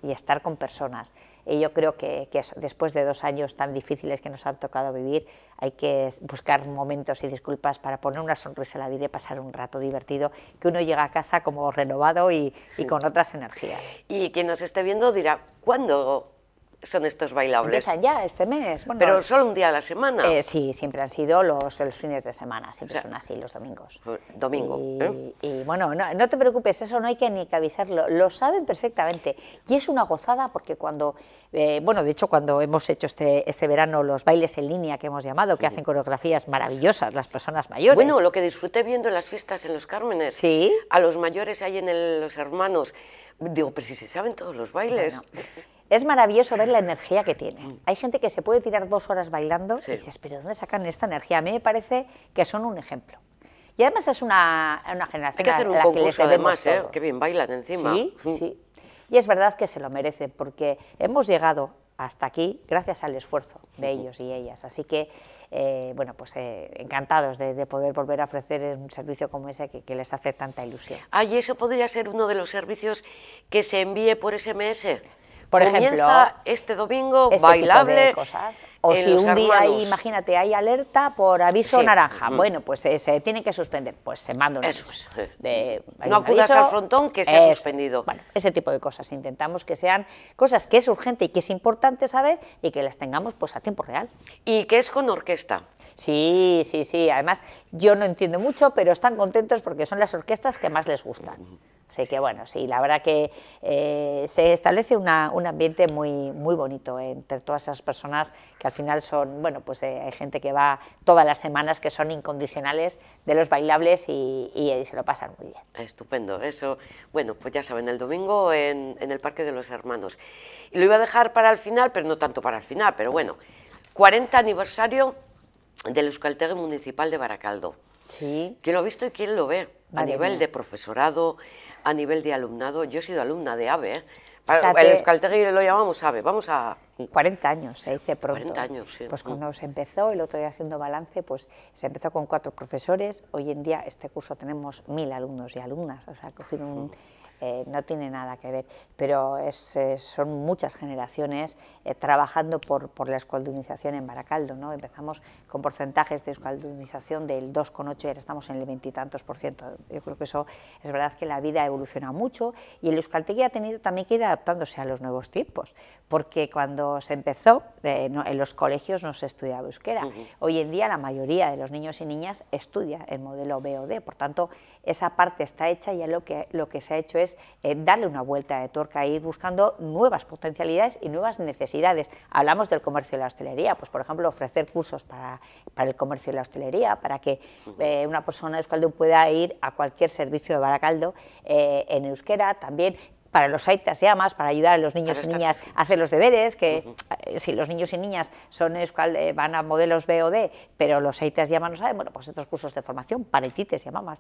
Speaker 2: y estar con personas. Y yo creo que, después de dos años tan difíciles que nos han tocado vivir, hay que buscar momentos y disculpas para poner una sonrisa a la vida y pasar un rato divertido, que uno llega a casa como renovado y, y con otras energías.
Speaker 1: Y quien nos esté viendo dirá, ¿cuándo son estos bailables. Empiezan ya este mes. Pero solo un día a la semana. Eh,
Speaker 2: sí, siempre han sido los, los fines de semana, siempre son así, los domingos. Pues, domingo. Y, ¿eh? bueno, no, te preocupes, eso no hay que ni que avisarlo, lo saben perfectamente. Y es una gozada porque cuando, eh, bueno, de hecho cuando hemos hecho este, este verano los bailes en línea que hemos llamado, que hacen coreografías maravillosas las personas mayores. Bueno,
Speaker 1: lo que disfruté viendo en las fiestas en Los Cármenes, ¿Sí? a los mayores ahí en los hermanos, digo, pero si se saben todos los bailes. Es maravilloso
Speaker 2: ver la energía que tiene. Mm. Hay gente que se puede tirar dos horas bailando y dices, pero ¿dónde sacan esta energía? A mí me parece que son un ejemplo. Y además es una, una generación Hay que hacer un poco la concurso, que además, ¿eh? Qué bien bailan encima. Sí, mm. sí. Y es verdad que se lo merecen porque hemos llegado hasta aquí gracias al esfuerzo de ellos y ellas. Así que, eh, bueno, pues eh, encantados de, poder volver a ofrecer un servicio como ese que, les hace tanta ilusión. Ah, y
Speaker 1: eso podría ser uno de los servicios que se envíe por SMS. Por ejemplo, este domingo este bailable. O si un día, imagínate,
Speaker 2: hay alerta por aviso naranja. Mm. Bueno, pues eh, se tiene que suspender. Pues se manda un
Speaker 1: no acudas al frontón que se ha suspendido. Bueno,
Speaker 2: ese tipo de cosas. Intentamos que sean cosas que es urgente y que es importante saber y que las tengamos pues a tiempo real.
Speaker 1: ¿Y qué es con orquesta?
Speaker 2: Sí, sí, sí. Además, yo no entiendo mucho, pero están contentos porque son las orquestas que más les gustan. Así que bueno, sí, la verdad que eh, se establece un ambiente muy, muy bonito entre todas esas personas que al final son, bueno, pues eh, hay gente que va todas las semanas que son incondicionales de los
Speaker 1: bailables y, eh, se lo pasan muy bien. Estupendo, eso, bueno, pues ya saben, el domingo en, el Parque de los Hermanos. Y lo iba a dejar para el final, pero no tanto para el final, pero bueno, 40 aniversario del Euskaltegui Municipal de Baracaldo. Sí. ¿Quién lo ha visto y quién lo ve? a nivel de profesorado, a nivel de alumnado, yo he sido alumna de AVE, ¿eh? el Escaltegui lo llamamos AVE, vamos a... 40
Speaker 2: años, se dice pronto. 40 años, sí. Pues cuando se empezó, el otro día haciendo balance, pues se empezó con cuatro profesores, hoy en día este curso tenemos mil alumnos y alumnas, o sea, cogido un... Eh, no tiene nada que ver, pero eh, son muchas generaciones eh, trabajando por, la escaldunización en Baracaldo. ¿no? Empezamos con porcentajes de escaldunización del 2,8 y ahora estamos en el veintitantos por ciento. Yo creo que eso es verdad que la vida evoluciona mucho y el euskaltegui ha tenido también que ir adaptándose a los nuevos tiempos, porque cuando se empezó en los colegios no se estudiaba euskera. Hoy en día la mayoría de los niños y niñas estudia el modelo BOD, por tanto esa parte está hecha y ya lo que, lo que se ha hecho es eh, darle una vuelta de torca e ir buscando nuevas potencialidades y nuevas necesidades. Hablamos del comercio y la hostelería, pues por ejemplo ofrecer cursos para, el comercio y la hostelería, para que eh, una persona de Euskaldun pueda ir a cualquier servicio de Baracaldo eh, en euskera, también para los AITAS y amas, para ayudar a los niños y niñas a hacer los deberes, que eh, si los niños y niñas son eh, van a modelos B o D, pero los AITAS y amas no saben, bueno, pues estos cursos de formación para y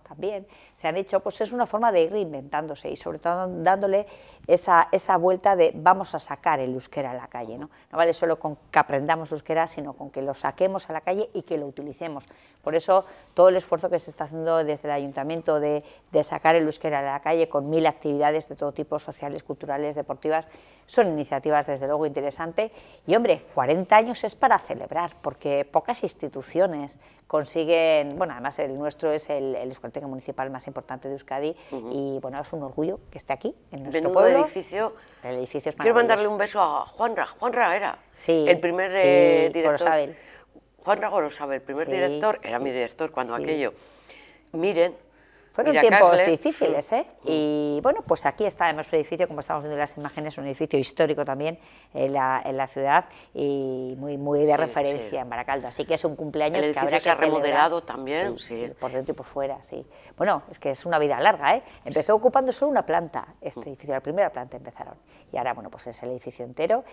Speaker 2: también se han hecho, pues es una forma de ir reinventándose y sobre todo dándole esa, vuelta de vamos a sacar el euskera a la calle, ¿no? No vale solo con que aprendamos euskera, sino con que lo saquemos a la calle y que lo utilicemos, por eso todo el esfuerzo que se está haciendo desde el ayuntamiento de, sacar el euskera a la calle con mil actividades de todo tipo, sociales, culturales, deportivas, son iniciativas desde luego interesantes. Y hombre, 40 años es para celebrar, porque pocas instituciones consiguen, bueno, además el nuestro es el, el municipal más importante de Euskadi y bueno, es un orgullo que esté aquí, en nuestro edificio. El edificio Quiero mandarle
Speaker 1: un beso a Juanra, Juanra era el primer eh, director. Juan Rago sabe, el primer director, era mi director cuando aquello. Miren, fueron tiempos difíciles, ¿eh? Y
Speaker 2: bueno, pues aquí está además nuestro edificio, como estamos viendo en las imágenes, un edificio histórico también en la, en la ciudad y muy, muy de referencia en Baracaldo. Así que es un cumpleaños El que habrá que ha remodelado también, sí, Por dentro y por fuera, sí. Bueno, es que es una vida larga, ¿eh? Empezó ocupando solo una planta, este mm. edificio, la primera planta empezaron. Y ahora, bueno, pues es el edificio entero.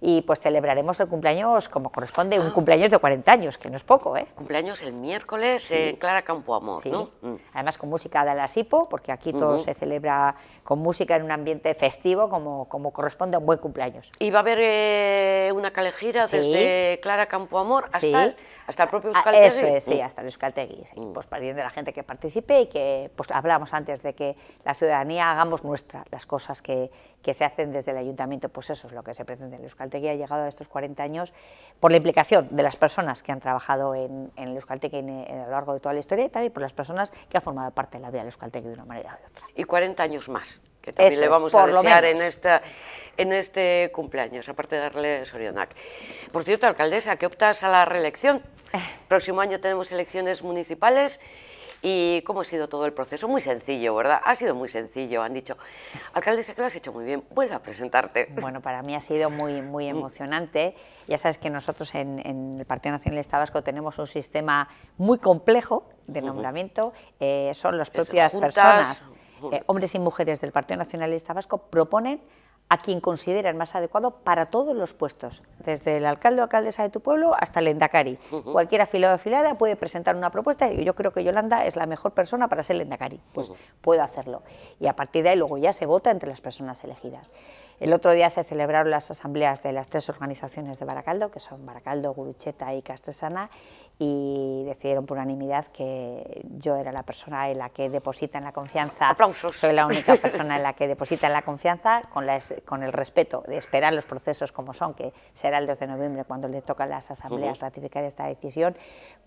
Speaker 2: Y pues celebraremos el cumpleaños como corresponde, un ah. cumpleaños de 40 años, que no es poco, ¿eh?
Speaker 1: Cumpleaños el miércoles en Clara Clara Amor, ¿no? Mm. Además con música de la SIPO, porque
Speaker 2: aquí todo se celebra con música en un ambiente festivo, como, como corresponde a un buen cumpleaños.
Speaker 1: Y va a haber eh, una callejera desde Clara Campoamor hasta, hasta el propio ah, Euskaltegui. Eso es, sí, mm. hasta
Speaker 2: el Euskaltegui, mm. pues de la gente que participe y que pues, hablamos antes de que la ciudadanía hagamos nuestra las cosas que, que se hacen desde el ayuntamiento, pues eso es lo que se pretende. El Euskaltegui ha llegado a estos 40 años por la implicación de las personas que han trabajado en, en el Euskaltegui a lo largo de toda la historia y también por las personas que han formado parte la vida los de una manera o otra.
Speaker 1: Y 40 años más, que también le vamos a desear en, esta, en este cumpleaños, aparte de darle Sorionac. Por cierto, alcaldesa, que optas a la reelección. Eh. Próximo año tenemos elecciones municipales ¿Y cómo ha sido todo el proceso? Muy sencillo, ¿verdad? Ha sido muy sencillo. Han dicho, alcaldesa, que lo has hecho muy bien, vuelve a presentarte. Bueno, para mí ha sido muy, muy
Speaker 2: mm. emocionante. Ya sabes que nosotros en, el Partido Nacionalista Vasco tenemos un sistema muy complejo de nombramiento. Eh, son las propias personas, eh, hombres y mujeres del Partido Nacionalista Vasco, proponen a quien consideran más adecuado para todos los puestos, desde el alcalde o alcaldesa de tu pueblo hasta el endacari. Cualquier afiliado o afiliada puede presentar una propuesta y yo creo que Yolanda es la mejor persona para ser el endacari, pues puedo puede hacerlo. Y a partir de ahí luego ya se vota entre las personas elegidas. El otro día se celebraron las asambleas de las tres organizaciones de Baracaldo, que son Baracaldo, Gurucheta y Castresana, y decidieron por unanimidad que yo era la persona en la que depositan la confianza.
Speaker 1: ¡Aplausos! Soy
Speaker 2: la única persona en la que depositan la confianza con, el respeto de esperar los procesos como son, que será el 2 de noviembre cuando le tocan las asambleas ratificar esta decisión.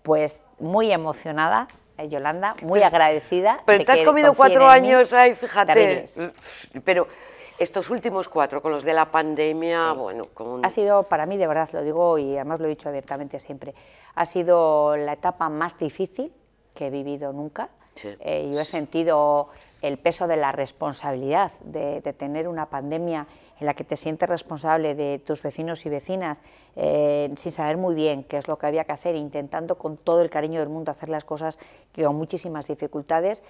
Speaker 2: Pues muy emocionada eh, Yolanda, muy pues agradecida. Pero te has comido cuatro años ahí, fíjate.
Speaker 1: Pero estos últimos cuatro, con los de la pandemia, bueno... Con... Ha
Speaker 2: sido para mí, de verdad, lo digo y además lo he dicho abiertamente siempre, ha sido la etapa más difícil que he vivido nunca.
Speaker 1: Eh, yo he
Speaker 2: sentido el peso de la responsabilidad de, tener una pandemia en la que te sientes responsable de tus vecinos y vecinas eh, sin saber muy bien qué es lo que había que hacer, intentando con todo el cariño del mundo hacer las cosas con muchísimas dificultades.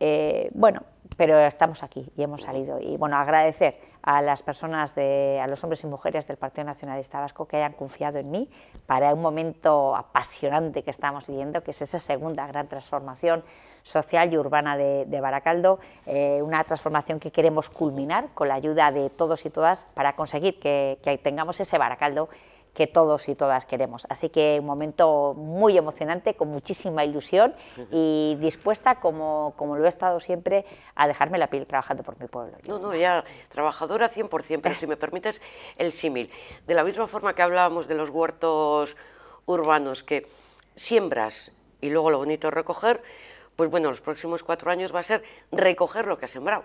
Speaker 2: Eh, bueno, pero estamos aquí y hemos salido. Y bueno, agradecer a las personas, a los hombres y mujeres del Partido Nacionalista Vasco que hayan confiado en mí para un momento apasionante que estamos viviendo, que es esa segunda gran transformación social y urbana de, Baracaldo, eh, una transformación que queremos culminar con la ayuda de todos y todas para conseguir que, que tengamos ese Baracaldo que todos y todas queremos. Así que un momento muy emocionante, con muchísima ilusión y dispuesta, como, como lo he estado siempre, a dejarme la piel
Speaker 1: trabajando por mi pueblo. No, no, ya trabajadora 100%, pero [LAUGHS] si me permites el símil. De la misma forma que hablábamos de los huertos urbanos, que siembras y luego lo bonito es recoger, pues bueno, los próximos cuatro años va a ser recoger lo que has sembrado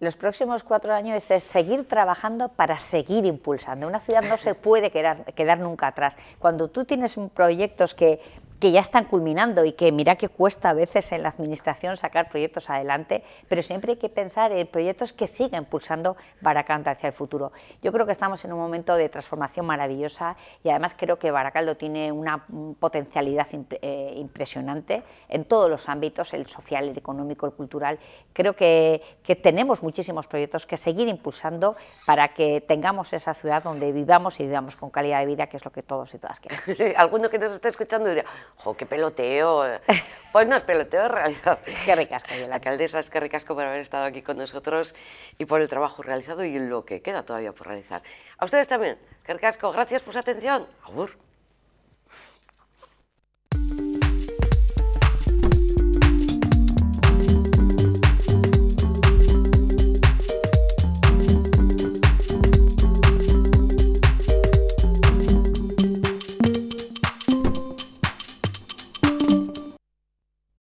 Speaker 2: los próximos cuatro años es seguir trabajando para seguir impulsando. Una ciudad no se puede quedar, quedar nunca atrás. Cuando tú tienes proyectos que que ya están culminando y que mira que cuesta a veces en la administración sacar proyectos adelante, pero siempre hay que pensar en proyectos que siguen pulsando Baracaldo hacia el futuro. Yo creo que estamos en un momento de transformación maravillosa y además creo que Baracaldo tiene una potencialidad eh, impresionante en todos los ámbitos, el social, el económico, el cultural. Creo que, tenemos muchísimos proyectos que seguir impulsando para que tengamos esa ciudad donde vivamos y vivamos con calidad de vida, que es lo que todos y todas queremos.
Speaker 1: [LAUGHS] Alguno que nos está escuchando dirá, jo, qué peloteo. [LAUGHS] Pues no es peloteo en realidad. Es que ricasco, la Alcaldesa, es que ricasco por haber estado aquí con nosotros y por el trabajo realizado y lo que queda todavía por realizar. A ustedes también, es Gracias por su atención. Abur.